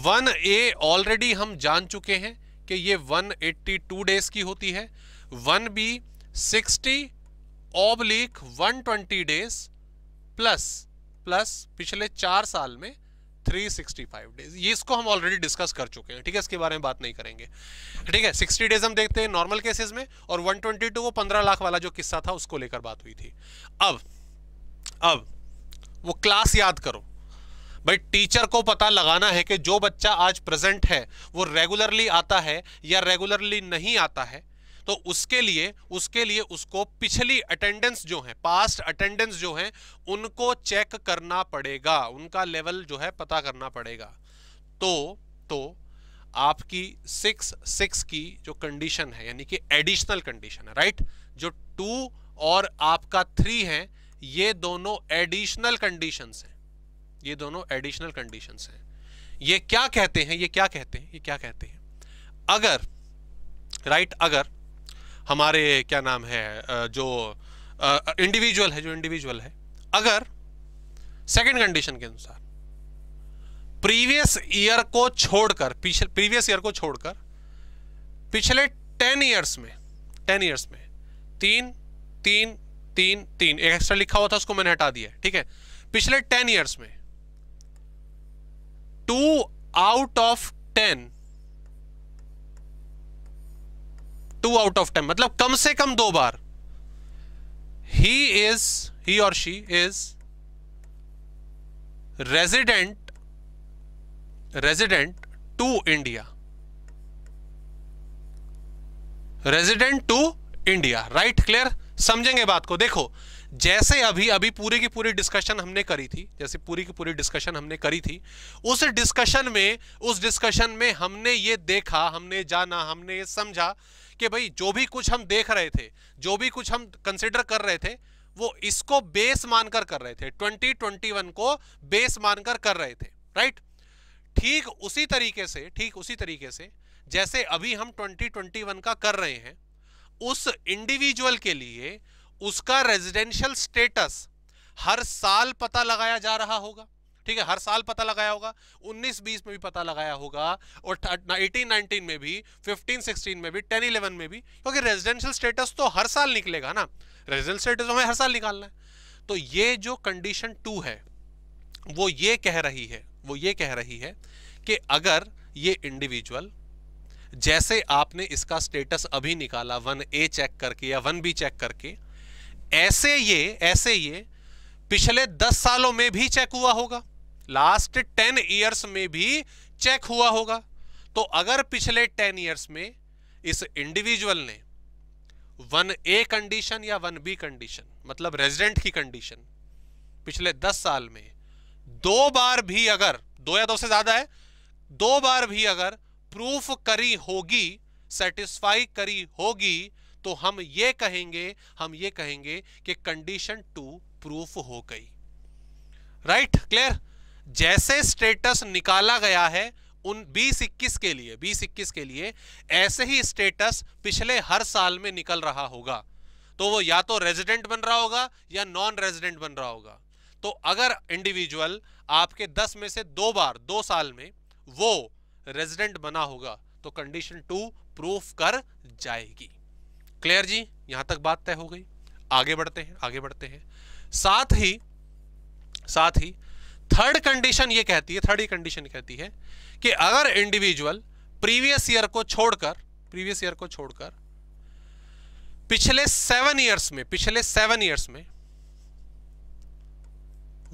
one A already हम जान चुके हैं कि ये 182 डेज की होती है one B sixty one twenty days plus plus पिछले चार साल में 365 डेज ये इसको हम ऑलरेडी डिस्कस कर चुके हैं ठीक है इसके बारे में बात नहीं करेंगे ठीक है 60 डेज हम देखते हैं नॉर्मल केसेस में और 122 वो 15 लाख वाला जो किस्सा था उसको लेकर बात हुई थी अब अब वो क्लास याद करो भाई टीचर को पता लगाना है कि जो बच्चा आज प्रेजेंट है वो रेगुलरली आता है या रेगुलरली नहीं आता है तो उसके लिए उसके लिए उसको पिछली अटेंडेंस जो है पास्ट अटेंडेंस जो है उनको चेक करना पड़ेगा उनका लेवल जो है पता करना पड़ेगा तो तो आपकी सिक्स सिक्स की जो कंडीशन है यानी कि एडिशनल कंडीशन है राइट जो टू और आपका थ्री है ये दोनों एडिशनल कंडीशंस हैं ये दोनों एडिशनल कंडीशंस हैं ये क्या कहते हैं ये क्या कहते हैं ये क्या कहते हैं अगर राइट right, अगर हमारे क्या नाम है जो इंडिविजुअल है जो इंडिविजुअल है अगर सेकंड कंडीशन के अनुसार प्रीवियस ईयर को छोड़कर पिछले प्रीवियस ईयर को छोड़कर पिछले टेन ईयर्स में टेन ईयर्स में तीन तीन तीन तीन एक एक्स्ट्रा लिखा हुआ था उसको मैंने हटा दिया ठीक है पिछले टेन ईयर्स में two out of ten two out of ten मतलब कम से कम दो बार ही इज ही और she is resident resident to India resident to India right clear समझेंगे बात को देखो जैसे अभी अभी पूरी की पूरी डिस्कशन हमने करी थी जैसे पूरी की पूरी डिस्कशन हमने करी थी उस डिस्कशन में उस डिस्कशन में हमने ये देखा हमने जाना हमने ये समझा कि भाई जो भी कुछ हम देख रहे थे जो भी कुछ हम कंसिडर कर रहे थे वो इसको बेस मानकर कर रहे थे 2021 को बेस मानकर कर रहे थे राइट ठीक उसी तरीके से ठीक उसी तरीके से जैसे अभी हम 2021 का कर रहे हैं उस इंडिविजुअल के लिए उसका रेजिडेंशियल स्टेटस हर साल पता लगाया जा रहा होगा ठीक है हर साल पता लगाया होगा 19-20 में भी पता लगाया होगा और 18-19 में भी 15-16 में भी 10-11 में भी क्योंकि रेजिडेंशियल स्टेटस तो हर साल निकलेगा ना रेजिडेंशियल स्टेटस हमें हर साल निकालना है तो ये जो कंडीशन टू है वो ये कह रही है वो ये कह रही है कि अगर ये इंडिविजुअल जैसे आपने इसका स्टेटस अभी निकाला वन ए चेक करके या वन बी चेक करके ऐसे ये ऐसे ये पिछले दस सालों में भी चेक हुआ होगा लास्ट टेन ईयर्स में भी चेक हुआ होगा तो अगर पिछले टेन ईयर्स में इस इंडिविजुअल ने वन ए कंडीशन या वन बी कंडीशन मतलब रेजिडेंट की कंडीशन पिछले दस साल में दो बार भी अगर दो या दो से ज्यादा है दो बार भी अगर प्रूफ करी होगी सेटिस्फाई करी होगी तो हम ये कहेंगे हम ये कहेंगे कि कंडीशन टू प्रूफ हो गई राइट क्लियर जैसे स्टेटस निकाला गया है उन बीस इक्कीस के लिए बीस इक्कीस के लिए ऐसे ही स्टेटस पिछले हर साल में निकल रहा होगा तो वो या तो रेजिडेंट बन रहा होगा या नॉन रेजिडेंट बन रहा होगा तो अगर इंडिविजुअल आपके दस में से दो बार दो साल में वो रेजिडेंट बना होगा तो कंडीशन टू प्रूफ कर जाएगी क्लियर जी यहां तक बात तय हो गई आगे बढ़ते हैं आगे बढ़ते हैं साथ ही साथ ही थर्ड कंडीशन ये कहती है थर्ड कंडीशन कहती है कि अगर इंडिविजुअल प्रीवियस ईयर को छोड़कर प्रीवियस ईयर को छोड़कर पिछले सेवन ईयर्स में पिछले सेवन ईयर्स में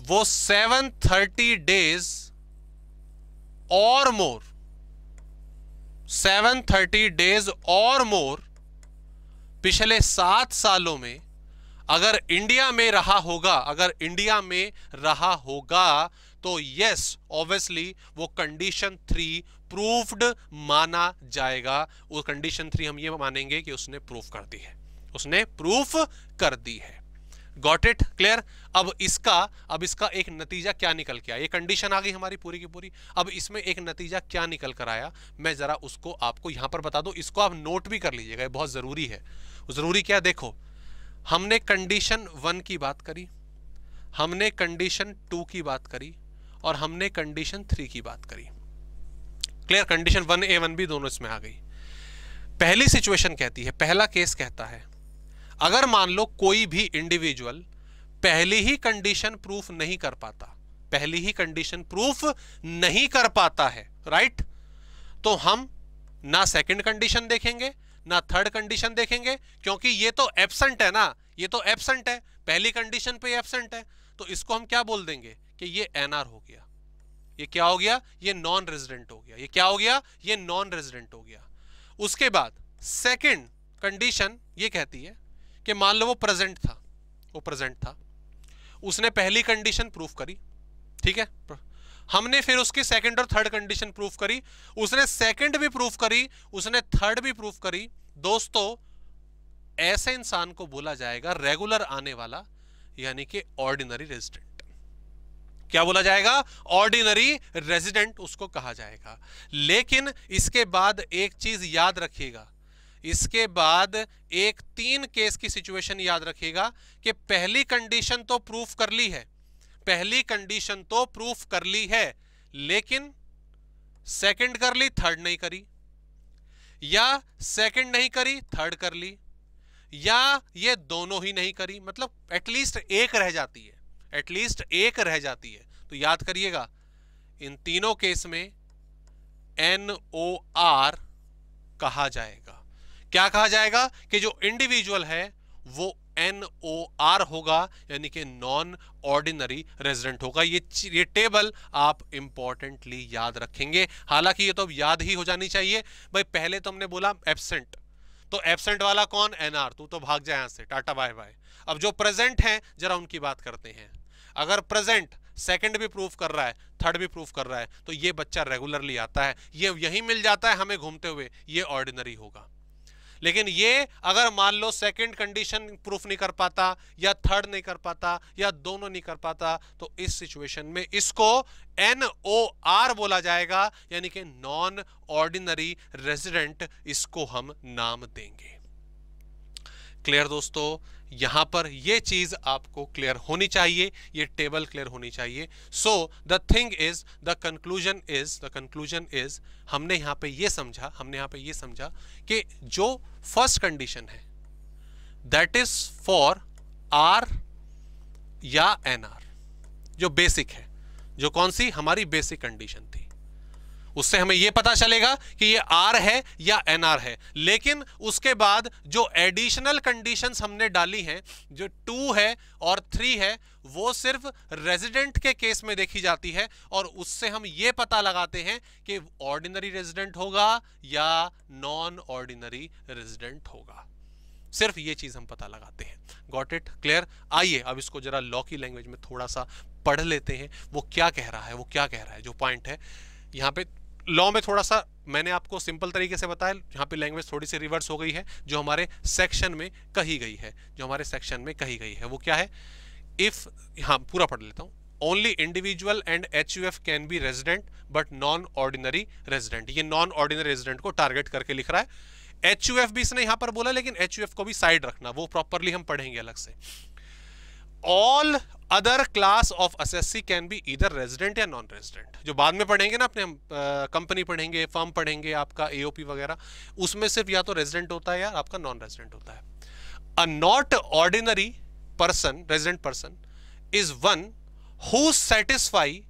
वो सेवन थर्टी डेज और मोर सेवन थर्टी डेज और मोर पिछले सात सालों में अगर इंडिया में रहा होगा अगर इंडिया में रहा होगा तो यस ऑब्वियसली वो कंडीशन थ्री प्रूफ्ड माना जाएगा वो कंडीशन थ्री हम ये मानेंगे कि उसने प्रूफ कर दी है उसने प्रूफ कर दी है गॉट इट क्लियर अब इसका अब इसका एक नतीजा क्या निकल के आया कंडीशन आ गई हमारी पूरी की पूरी अब इसमें एक नतीजा क्या निकल कर आया मैं जरा उसको आपको यहां पर बता दू इसको आप नोट भी कर लीजिएगा बहुत जरूरी है जरूरी क्या देखो हमने कंडीशन वन की बात करी हमने कंडीशन टू की बात करी और हमने कंडीशन थ्री की बात करी clear condition one A one B दोनों इसमें आ गई पहली सिचुएशन कहती है पहला केस कहता है अगर मान लो कोई भी इंडिविजुअल पहली ही कंडीशन प्रूफ नहीं कर पाता पहली ही कंडीशन प्रूफ नहीं कर पाता है राइट तो हम ना सेकंड कंडीशन देखेंगे ना थर्ड कंडीशन देखेंगे क्योंकि ये तो एबसेंट है ना ये तो एबसेंट है पहली कंडीशन पे एबसेंट है तो इसको हम क्या बोल देंगे कि ये एनआर हो गया ये क्या हो गया ये नॉन रेजिडेंट हो गया ये क्या हो गया ये नॉन रेजिडेंट हो गया उसके बाद सेकंड कंडीशन ये कहती है कि मान लो वो प्रेजेंट था वो प्रेजेंट था उसने पहली कंडीशन प्रूफ करी ठीक है हमने फिर उसकी सेकंड और थर्ड कंडीशन प्रूफ करी उसने सेकंड भी प्रूफ करी उसने थर्ड भी प्रूफ करी दोस्तों ऐसे इंसान को बोला जाएगा रेगुलर आने वाला यानी कि ऑर्डिनरी रेजिडेंट क्या बोला जाएगा ऑर्डिनरी रेजिडेंट उसको कहा जाएगा लेकिन इसके बाद एक चीज याद रखिएगा इसके बाद एक तीन केस की सिचुएशन याद रखिएगा कि पहली कंडीशन तो प्रूफ कर ली है पहली कंडीशन तो प्रूफ कर ली है लेकिन सेकंड कर ली थर्ड नहीं करी या सेकंड नहीं करी थर्ड कर ली या ये दोनों ही नहीं करी मतलब एटलीस्ट एक रह जाती है एटलीस्ट एक रह जाती है तो याद करिएगा इन तीनों केस में एन ओ आर कहा जाएगा क्या कहा जाएगा कि जो इंडिविजुअल है वो एन ओ आर होगा यानी कि नॉन ऑर्डिनरी रेजिडेंट होगा ये ये टेबल आप इंपॉर्टेंटली याद रखेंगे हालांकि ये तो अब याद ही हो जानी चाहिए भाई पहले तो हमने बोला एबसेंट तो एबसेंट वाला कौन एनआर तू तो भाग जाए यहां से टाटा बाय बाय अब जो प्रेजेंट हैं जरा उनकी बात करते हैं अगर प्रेजेंट सेकंड भी प्रूफ कर रहा है थर्ड भी प्रूफ कर रहा है तो ये बच्चा रेगुलरली आता है ये यही मिल जाता है हमें घूमते हुए ये ऑर्डिनरी होगा लेकिन ये अगर मान लो सेकंड कंडीशन प्रूफ नहीं कर पाता या थर्ड नहीं कर पाता या दोनों नहीं कर पाता तो इस सिचुएशन में इसको एन ओ आर बोला जाएगा यानी कि नॉन ऑर्डिनरी रेजिडेंट इसको हम नाम देंगे क्लियर दोस्तों यहां पर यह चीज आपको क्लियर होनी चाहिए यह टेबल क्लियर होनी चाहिए so the thing is the conclusion is the conclusion is हमने यहां पे यह समझा हमने यहां पे यह समझा कि जो फर्स्ट कंडीशन है दैट इज फॉर आर या एन आर जो बेसिक है जो कौन सी हमारी बेसिक कंडीशन उससे हमें यह पता चलेगा कि ये आर है या एन आर है लेकिन उसके बाद जो एडिशनल कंडीशन हमने डाली हैं जो टू है और थ्री है वो सिर्फ रेजिडेंट के केस में देखी जाती है और उससे हम ये पता लगाते हैं कि ऑर्डिनरी रेजिडेंट होगा या नॉन ऑर्डिनरी रेजिडेंट होगा सिर्फ ये चीज हम पता लगाते हैं गॉट इट क्लियर आइए अब इसको जरा लॉ की लैंग्वेज में थोड़ा सा पढ़ लेते हैं वो क्या कह रहा है वो क्या कह रहा है जो पॉइंट है यहां पे लॉ में थोड़ा सा मैंने आपको सिंपल तरीके से बताया यहाँ पे लैंग्वेज थोड़ी सी रिवर्स हो गई है जो हमारे सेक्शन में कही गई है जो हमारे सेक्शन में कही गई है वो क्या है इफ हाँ पूरा पढ़ लेता हूँ only individual and H U F can be resident but non ordinary resident ये नॉन ऑर्डिनरी रेजिडेंट को टारगेट करके लिख रहा है एच यू एफ भी इसने यहाँ पर बोला लेकिन एच यू एफ को भी साइड रखना वो प्रॉपरली हम पढ़ेंगे अलग से all other class of S S C can be इधर रेजिडेंट या नॉन रेजिडेंट जो बाद में पढ़ेंगे ना अपने कंपनी पढ़ेंगे फर्म पढ़ेंगे आपका एओपी वगैरह उसमें सिर्फ या तो रेजिडेंट होता है या आपका नॉन रेजिडेंट होता है a not ordinary person resident person is one who satisfy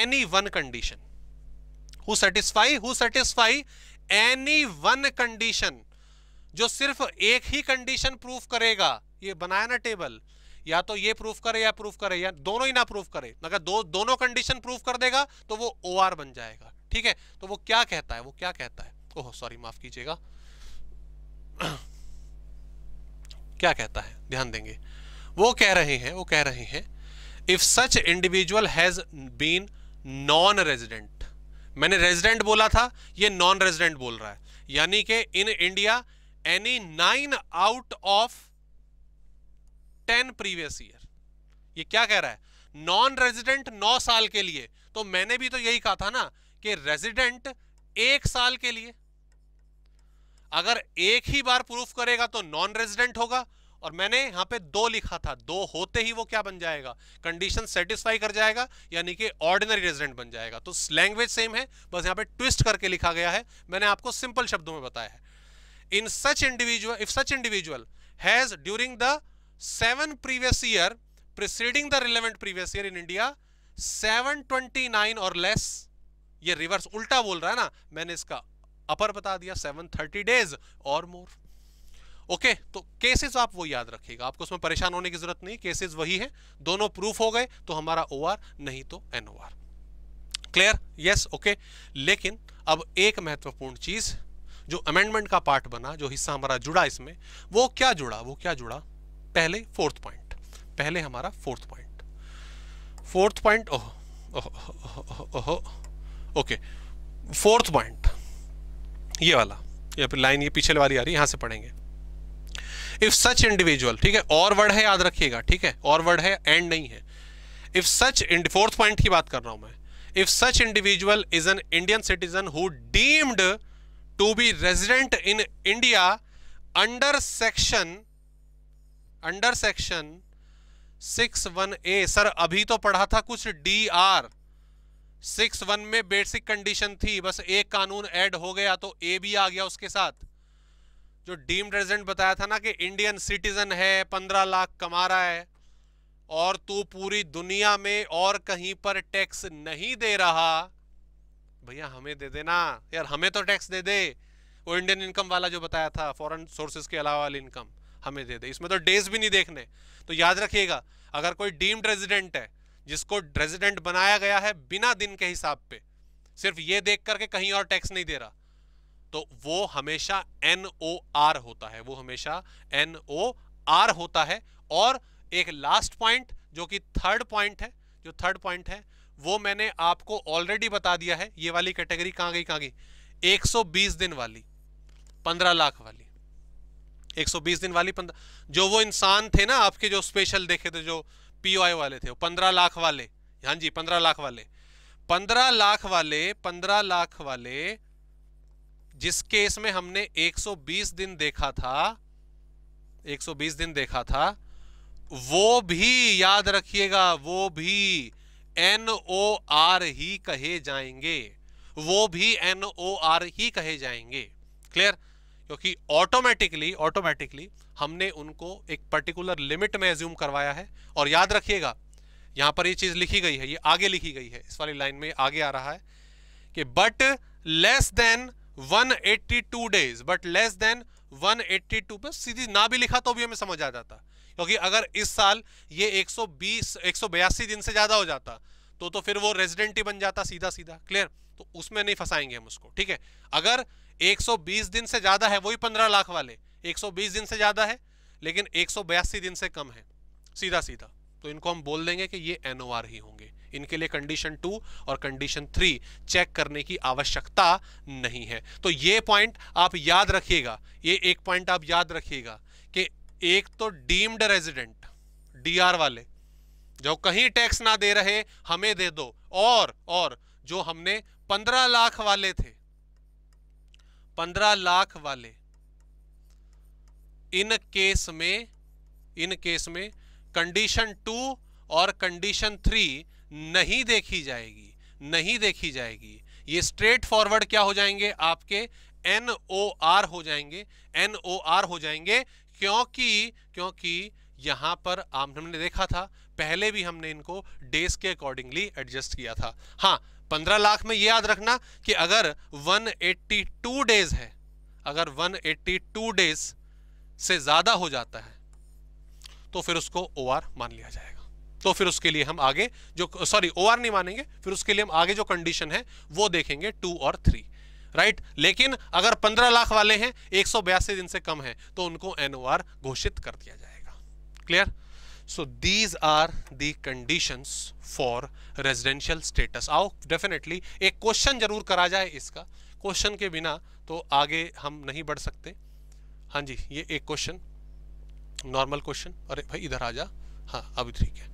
any one condition who satisfy who satisfy any one condition जो सिर्फ एक ही कंडीशन प्रूफ करेगा ये बनाया ना टेबल या तो ये प्रूफ करे या प्रूफ करे या दोनों ही ना प्रूफ करे अगर दो दोनों कंडीशन प्रूफ कर देगा तो वो ओ बन जाएगा ठीक है तो वो क्या कहता है वो क्या कहता है ओह सॉरी माफ कीजिएगा क्या कहता है ध्यान देंगे वो कह रहे हैं वो कह रहे हैं if such individual has been non resident मैंने रेजिडेंट बोला था ये नॉन रेजिडेंट बोल रहा है यानी कि in India any nine out of ten previous year ये क्या कह रहा है नॉन रेजिडेंट नौ साल के लिए तो मैंने भी तो यही कहा था ना कि रेजिडेंट एक साल के लिए अगर एक ही बार प्रूफ करेगा तो नॉन रेजिडेंट होगा और मैंने यहां पे दो लिखा था दो होते ही वो क्या बन जाएगा कंडीशन सेटिस्फाई कर जाएगा यानी कि ऑर्डिनरी रेजिडेंट बन जाएगा तो लैंग्वेज सेम है बस यहां पे ट्विस्ट करके लिखा गया है मैंने आपको सिंपल शब्दों में बताया है in such individual if such individual has during the seven previous year preceding the relevant previous year in India 729 or less ये रिवर्स उल्टा बोल रहा है ना मैंने इसका अपर बता दिया 730 डेज और मोर ओके okay, तो केसेस आप वो याद रखिएगा आपको उसमें परेशान होने की जरूरत नहीं केसेस वही है दोनों प्रूफ हो गए तो हमारा ओ नहीं तो एन क्लियर यस ओके लेकिन अब एक महत्वपूर्ण चीज जो अमेंडमेंट का पार्ट बना जो हिस्सा हमारा जुड़ा इसमें वो क्या जुड़ा वो क्या जुड़ा पहले फोर्थ पॉइंट पहले हमारा fourth point fourth point okay fourth point ये वाला या फिर लाइन ये पीछे वाली आ रही है यहां से पढ़ेंगे इफ सच इंडिविजुअल ठीक है और वर्ड है याद रखिएगा ठीक है और वर्ड है एंड नहीं है इफ सच फोर्थ पॉइंट की बात कर रहा हूं मैं if such individual is an Indian citizen who deemed to be resident in India under section under section six one A sir अभी तो पढ़ा था कुछ डी आर सिक्स वन में बेसिक कंडीशन थी बस एक कानून ऐड हो गया तो ए भी आ गया उसके साथ जो डीम्ड रेजिडेंट बताया था ना कि इंडियन सिटीजन है पंद्रह लाख कमा रहा है और तू पूरी दुनिया में और कहीं पर टैक्स नहीं दे रहा भैया हमें दे देना यार हमें तो टैक्स दे दे वो इंडियन इनकम वाला जो बताया था फॉरेन सोर्सेज के अलावा वाली इनकम हमें दे दे इसमें तो डेज भी नहीं देखने तो याद रखिएगा अगर कोई डीम्ड रेजिडेंट है जिसको रेजिडेंट बनाया गया है बिना दिन के हिसाब पे सिर्फ ये देख करके कहीं और टैक्स नहीं दे रहा तो वो हमेशा एन ओ आर होता है वो हमेशा एन ओ आर होता है और एक लास्ट पॉइंट जो कि थर्ड पॉइंट है जो थर्ड पॉइंट है वो मैंने आपको ऑलरेडी बता दिया है ये वाली कैटेगरी कहाँ गई कहाँ गई 120 दिन वाली 15 लाख वाली 120 दिन वाली पंद्रह जो वो इंसान थे ना आपके जो स्पेशल देखे थे जो पीओआई वाले थे पंद्रह लाख वाले हाँ जी पंद्रह लाख वाले पंद्रह लाख वाले पंद्रह लाख वाले जिस केस में हमने 120 दिन देखा था 120 दिन देखा था वो भी याद रखिएगा वो भी एन ओ आर ही कहे जाएंगे वो भी एन ओ आर ही कहे जाएंगे क्लियर क्योंकि ऑटोमेटिकली ऑटोमेटिकली हमने उनको एक पर्टिकुलर लिमिट में एज्यूम करवाया है और याद रखिएगा यहां पर ये चीज़ लिखी गई है ये आगे लिखी गई है इस वाली लाइन में आगे आ रहा है कि but less than 182 days but less than 182 पे सीधी ना भी लिखा तो भी हमें समझ आ जाता क्योंकि अगर इस साल ये 120 182 दिन से ज़्यादा हो जाता तो तो फिर वो रेजिडेंट ही बन जाता सीधा सीधा क्लियर तो उसमें नहीं फंसाएंगे हम उसको ठीक है अगर 120 दिन से ज़्यादा है वही 15 लाख वाले 120 दिन से ज़्यादा है लेकिन एक दिन से कम है सीधा सीधा तो इनको हम बोल देंगे कि ये एन ही होंगे इनके लिए कंडीशन टू और कंडीशन थ्री चेक करने की आवश्यकता नहीं है तो ये पॉइंट आप याद रखिएगा ये एक पॉइंट आप याद रखिएगा कि एक तो डीम्ड रेजिडेंट डीआर वाले जो कहीं टैक्स ना दे रहे हमें दे दो और और जो हमने पंद्रह लाख वाले थे पंद्रह लाख वाले इन केस में इन केस में कंडीशन टू और कंडीशन थ्री नहीं देखी जाएगी नहीं देखी जाएगी ये स्ट्रेट फॉरवर्ड क्या हो जाएंगे आपके एन ओ आर हो जाएंगे एन ओ आर हो जाएंगे क्योंकि क्योंकि यहां पर हमने देखा था पहले भी हमने इनको डेज के अकॉर्डिंगली एडजस्ट किया था हाँ पंद्रह लाख में ये याद रखना कि अगर 182 डेज है अगर 182 डेज से ज़्यादा हो जाता है तो फिर उसको ओ मान लिया जाएगा तो फिर उसके लिए हम आगे जो सॉरी ओ नहीं मानेंगे फिर उसके लिए हम आगे जो कंडीशन है वो देखेंगे टू और थ्री राइट लेकिन अगर पंद्रह लाख वाले हैं एक दिन से कम है तो उनको एनओआर घोषित कर दिया जाएगा clear so these are the conditions for residential status आओ definitely एक question जरूर करा जाए इसका question के बिना तो आगे हम नहीं बढ़ सकते हाँ जी ये एक question नॉर्मल क्वेश्चन अरे भाई इधर आ जा हाँ अभी ठीक है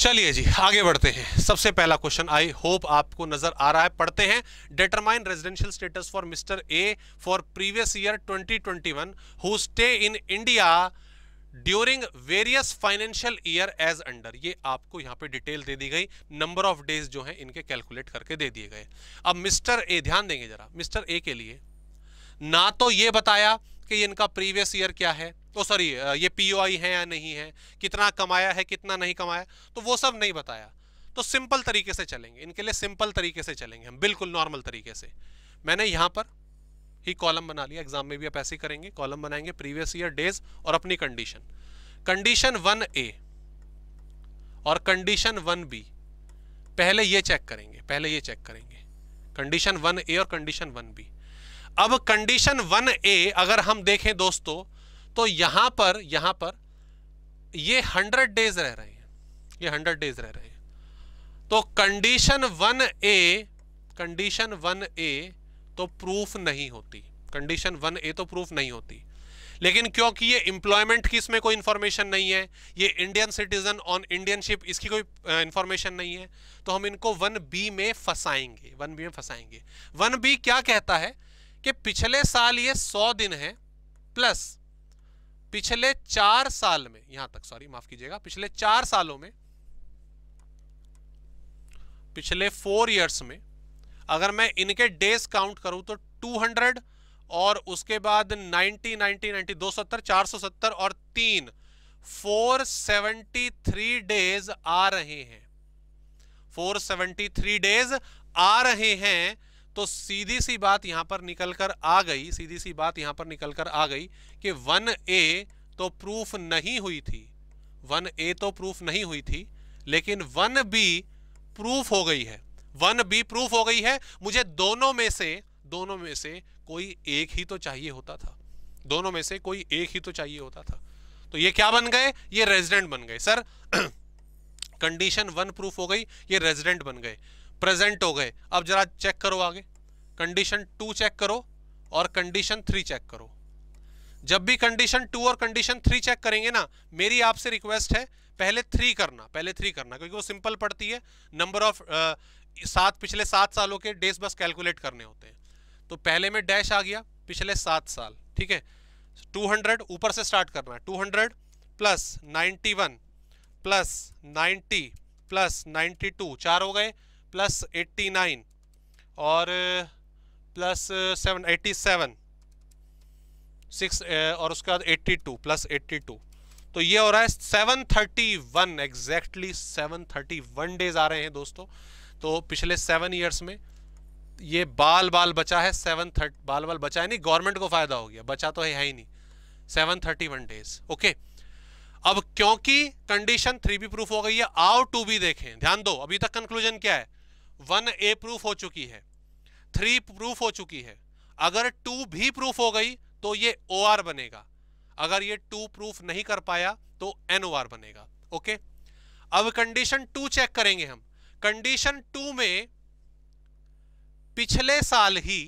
चलिए जी आगे बढ़ते हैं सबसे पहला क्वेश्चन आई होप आपको नजर आ रहा है पढ़ते हैं determine residential status for mister A for previous year 2021 who stay in India during various financial year as under ये आपको यहाँ पे डिटेल दे दी गई नंबर ऑफ डेज जो है इनके कैलकुलेट करके दे दिए गए अब मिस्टर ए ध्यान देंगे जरा मिस्टर ए के लिए ना तो ये बताया कि इनका प्रीवियस ईयर क्या है तो सॉरी ये पीओआई है या नहीं है कितना कमाया है कितना नहीं कमाया तो वो सब नहीं बताया तो सिंपल तरीके से चलेंगे इनके लिए सिंपल तरीके से चलेंगे हम बिल्कुल नॉर्मल तरीके से मैंने यहाँ पर ही कॉलम बना लिया एग्जाम में भी आप ऐसे ही करेंगे कॉलम बनाएंगे प्रीवियस ईयर डेज और अपनी कंडीशन कंडीशन वन ए और कंडीशन वन बी पहले ये चेक करेंगे पहले ये चेक करेंगे कंडीशन वन ए और कंडीशन वन बी अब कंडीशन वन ए अगर हम देखें दोस्तों तो यहां पर यहां पर ये हंड्रेड डेज रह रहे हैं ये हंड्रेड डेज रह रहे हैं तो condition one A condition one A तो प्रूफ नहीं होती कंडीशन वन ए तो प्रूफ नहीं होती लेकिन क्योंकि ये इंप्लॉयमेंट की इसमें कोई इंफॉर्मेशन नहीं है ये इंडियन सिटीजन ऑन इंडियनशिप इसकी कोई इंफॉर्मेशन नहीं है तो हम इनको वन बी में फंसाएंगे वन बी में फंसाएंगे वन बी क्या कहता है कि पिछले साल ये सौ दिन है प्लस पिछले चार साल में यहां तक सॉरी माफ कीजिएगा पिछले चार सालों में पिछले फोर ईयर्स में अगर मैं इनके डेज काउंट करूं तो 200 और उसके बाद 90 90 90 270 470 और तीन 473 डेज आ रहे हैं 473 डेज आ रहे हैं तो सीधी सी बात यहां पर निकलकर आ गई सीधी सी बात यहां पर निकलकर आ गई कि वन ए तो प्रूफ नहीं हुई थी वन ए तो प्रूफ नहीं हुई थी लेकिन वन बी प्रूफ हो गई है वन बी प्रूफ हो गई है मुझे दोनों में से दोनों में से कोई एक ही तो चाहिए होता था दोनों में से कोई एक ही तो चाहिए होता था तो ये क्या बन गए ये रेजिडेंट बन गए सर कंडीशन वन प्रूफ हो गई ये रेजिडेंट बन गए प्रेजेंट हो गए अब जरा चेक करो आगे कंडीशन टू चेक करो और कंडीशन थ्री चेक करो जब भी कंडीशन टू और कंडीशन थ्री चेक करेंगे ना मेरी आपसे रिक्वेस्ट है पहले थ्री करना पहले थ्री करना क्योंकि वो सिंपल पड़ती है नंबर ऑफ सात पिछले सात सालों के डेज बस कैलकुलेट करने होते हैं तो पहले में डैश आ गया पिछले सात साल ठीक है 200 ऊपर से स्टार्ट करना है 200 प्लस 91 प्लस 90 प्लस 92 चार हो गए प्लस 89 और plus seven eighty seven six और उसके बाद eighty two plus eighty two तो ये हो रहा है seven thirty one exactly seven thirty one days आ रहे हैं दोस्तों तो पिछले सेवन ईयर्स में ये बाल बाल बचा है सेवन थर्ट बाल बाल बचा है नहीं गवर्नमेंट को फायदा हो गया बचा तो है, है ही नहीं seven thirty one days okay अब क्योंकि कंडीशन थ्री बी प्रूफ हो गई है आओ टू बी देखें ध्यान दो अभी तक कंक्लूजन क्या है वन ए प्रूफ हो चुकी है थ्री प्रूफ हो चुकी है अगर टू भी प्रूफ हो गई तो ये ओ आर बनेगा अगर ये टू प्रूफ नहीं कर पाया तो एन ओ आर बनेगा ओके अब कंडीशन टू चेक करेंगे हम कंडीशन टू में पिछले साल ही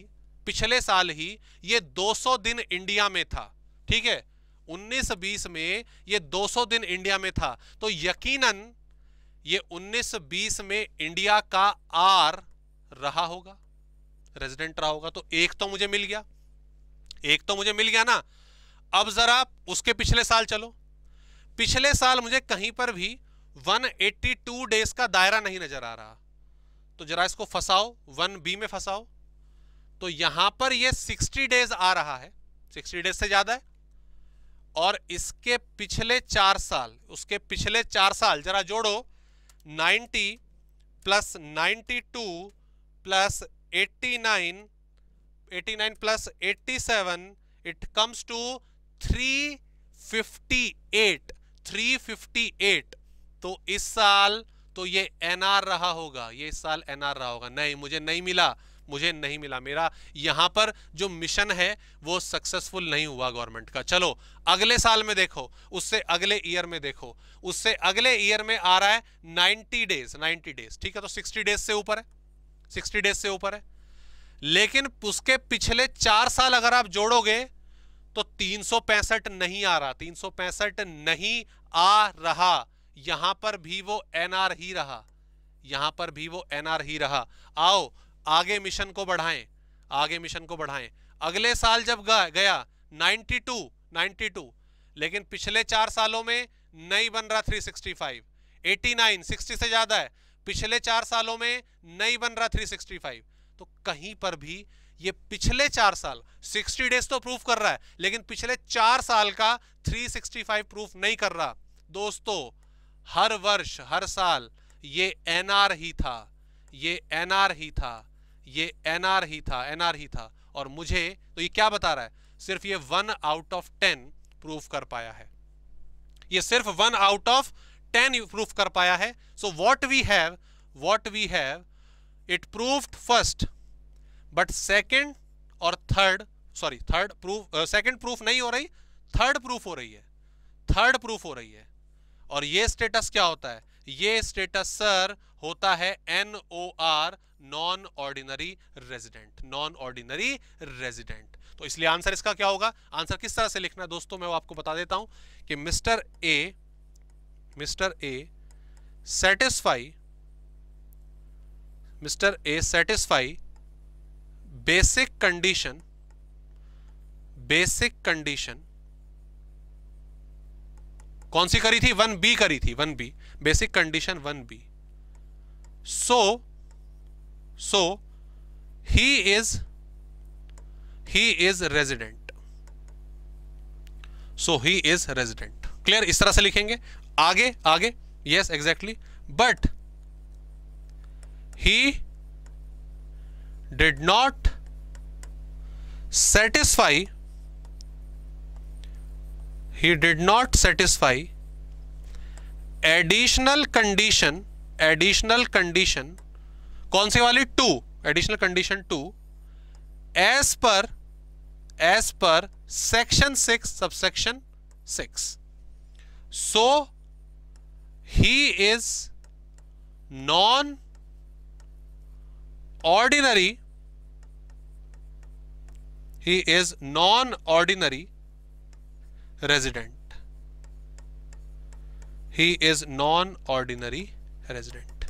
पिछले साल ही ये 200 दिन इंडिया में था ठीक है 19-20 में ये 200 दिन इंडिया में था तो यकीनन ये 19-20 में इंडिया का आर रहा होगा रेजिडेंट रहा होगा तो एक तो मुझे मिल गया एक तो मुझे मिल गया ना अब जरा उसके पिछले साल चलो पिछले साल मुझे कहीं पर भी 182 डेज का दायरा नहीं नजर आ रहा तो जरा इसको फंसाओ वन बी में फंसाओ तो यहां पर ये 60 डेज आ रहा है 60 डेज से ज्यादा है और इसके पिछले चार साल उसके पिछले चार साल जरा जोड़ो 90 plus 92 plus 89 89 plus 87 it comes to 358 358 तो इस साल तो ये एनआर रहा होगा ये इस साल एनआर रहा होगा नहीं मुझे नहीं मिला मुझे नहीं मिला मेरा यहां पर जो मिशन है वो सक्सेसफुल नहीं हुआ गवर्नमेंट का चलो अगले साल में देखो उससे अगले ईयर में देखो उससे अगले ईयर में आ रहा है 90 डेज 90 डेज ठीक है तो 60 डेज से ऊपर है 60 डेज से ऊपर है लेकिन उसके पिछले चार साल अगर आप जोड़ोगे तो तीन नहीं आ रहा तीन नहीं आ रहा यहां पर भी वो एनआर ही रहा यहां पर भी वो एनआर ही रहा आओ आगे मिशन को बढ़ाएं आगे मिशन को बढ़ाएं अगले साल जब गया 92 92 लेकिन पिछले चार सालों में नहीं बन रहा 365 89 60 से ज्यादा है पिछले चार सालों में नहीं बन रहा 365 तो कहीं पर भी ये पिछले चार साल 60 डेज तो प्रूफ कर रहा है लेकिन पिछले चार साल का 365 प्रूफ नहीं कर रहा दोस्तों हर वर्ष हर साल ये एनआर ही था ये एनआर ही था ये एनआर ही था एनआर ही था और मुझे तो ये क्या बता रहा है सिर्फ ये one out of ten proof कर पाया है ये सिर्फ one out of ten proof कर पाया है so what we have what we have it proof first but second और third sorry third proof second proof नहीं हो रही थर्ड प्रूफ हो रही है थर्ड प्रूफ हो रही है और ये स्टेटस क्या होता है ये स्टेटस सर होता है N O R non ordinary resident non ordinary resident तो इसलिए आंसर इसका क्या होगा आंसर किस तरह से लिखना है दोस्तों मैं आपको बता देता हूं कि mister A mister A satisfy mister A satisfy basic condition basic condition कौन सी करी थी वन बी करी थी one B basic condition one B so so he is he is resident so he is resident clear इस तरह से लिखेंगे आगे आगे yes exactly but he did not satisfy he did not satisfy additional condition additional condition कौन सी वाली two additional condition to as per as per section six subsection six so he is non ordinary he is non ordinary resident he is non-ordinary resident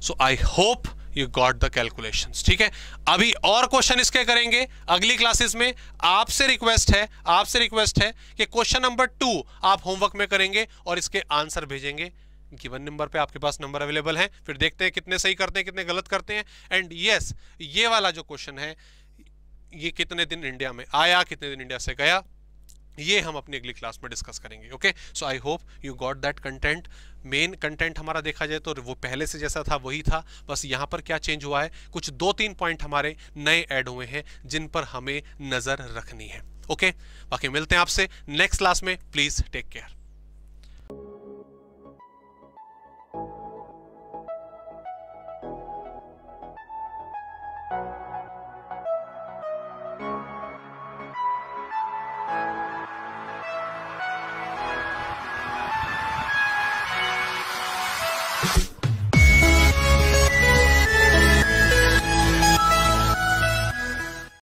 so i hope you got the calculation ठीक है अभी और question इसके करेंगे अगली classes में आपसे request है आपसे रिक्वेस्ट है कि क्वेश्चन नंबर टू आप होमवर्क में करेंगे और इसके आंसर भेजेंगे गिवन नंबर पे आपके पास नंबर अवेलेबल है फिर देखते हैं कितने सही करते हैं कितने गलत करते हैं एंड यस yes, ये वाला जो क्वेश्चन है ये कितने दिन इंडिया में आया कितने दिन इंडिया से गया ये हम अपनी अगली क्लास में डिस्कस करेंगे okay so I hope you got that content main content हमारा देखा जाए तो वो पहले से जैसा था वही था बस यहाँ पर क्या चेंज हुआ है कुछ दो तीन पॉइंट हमारे नए ऐड हुए हैं जिन पर हमें नज़र रखनी है ओके okay? बाकी मिलते हैं आपसे नेक्स्ट क्लास में प्लीज़ टेक केयर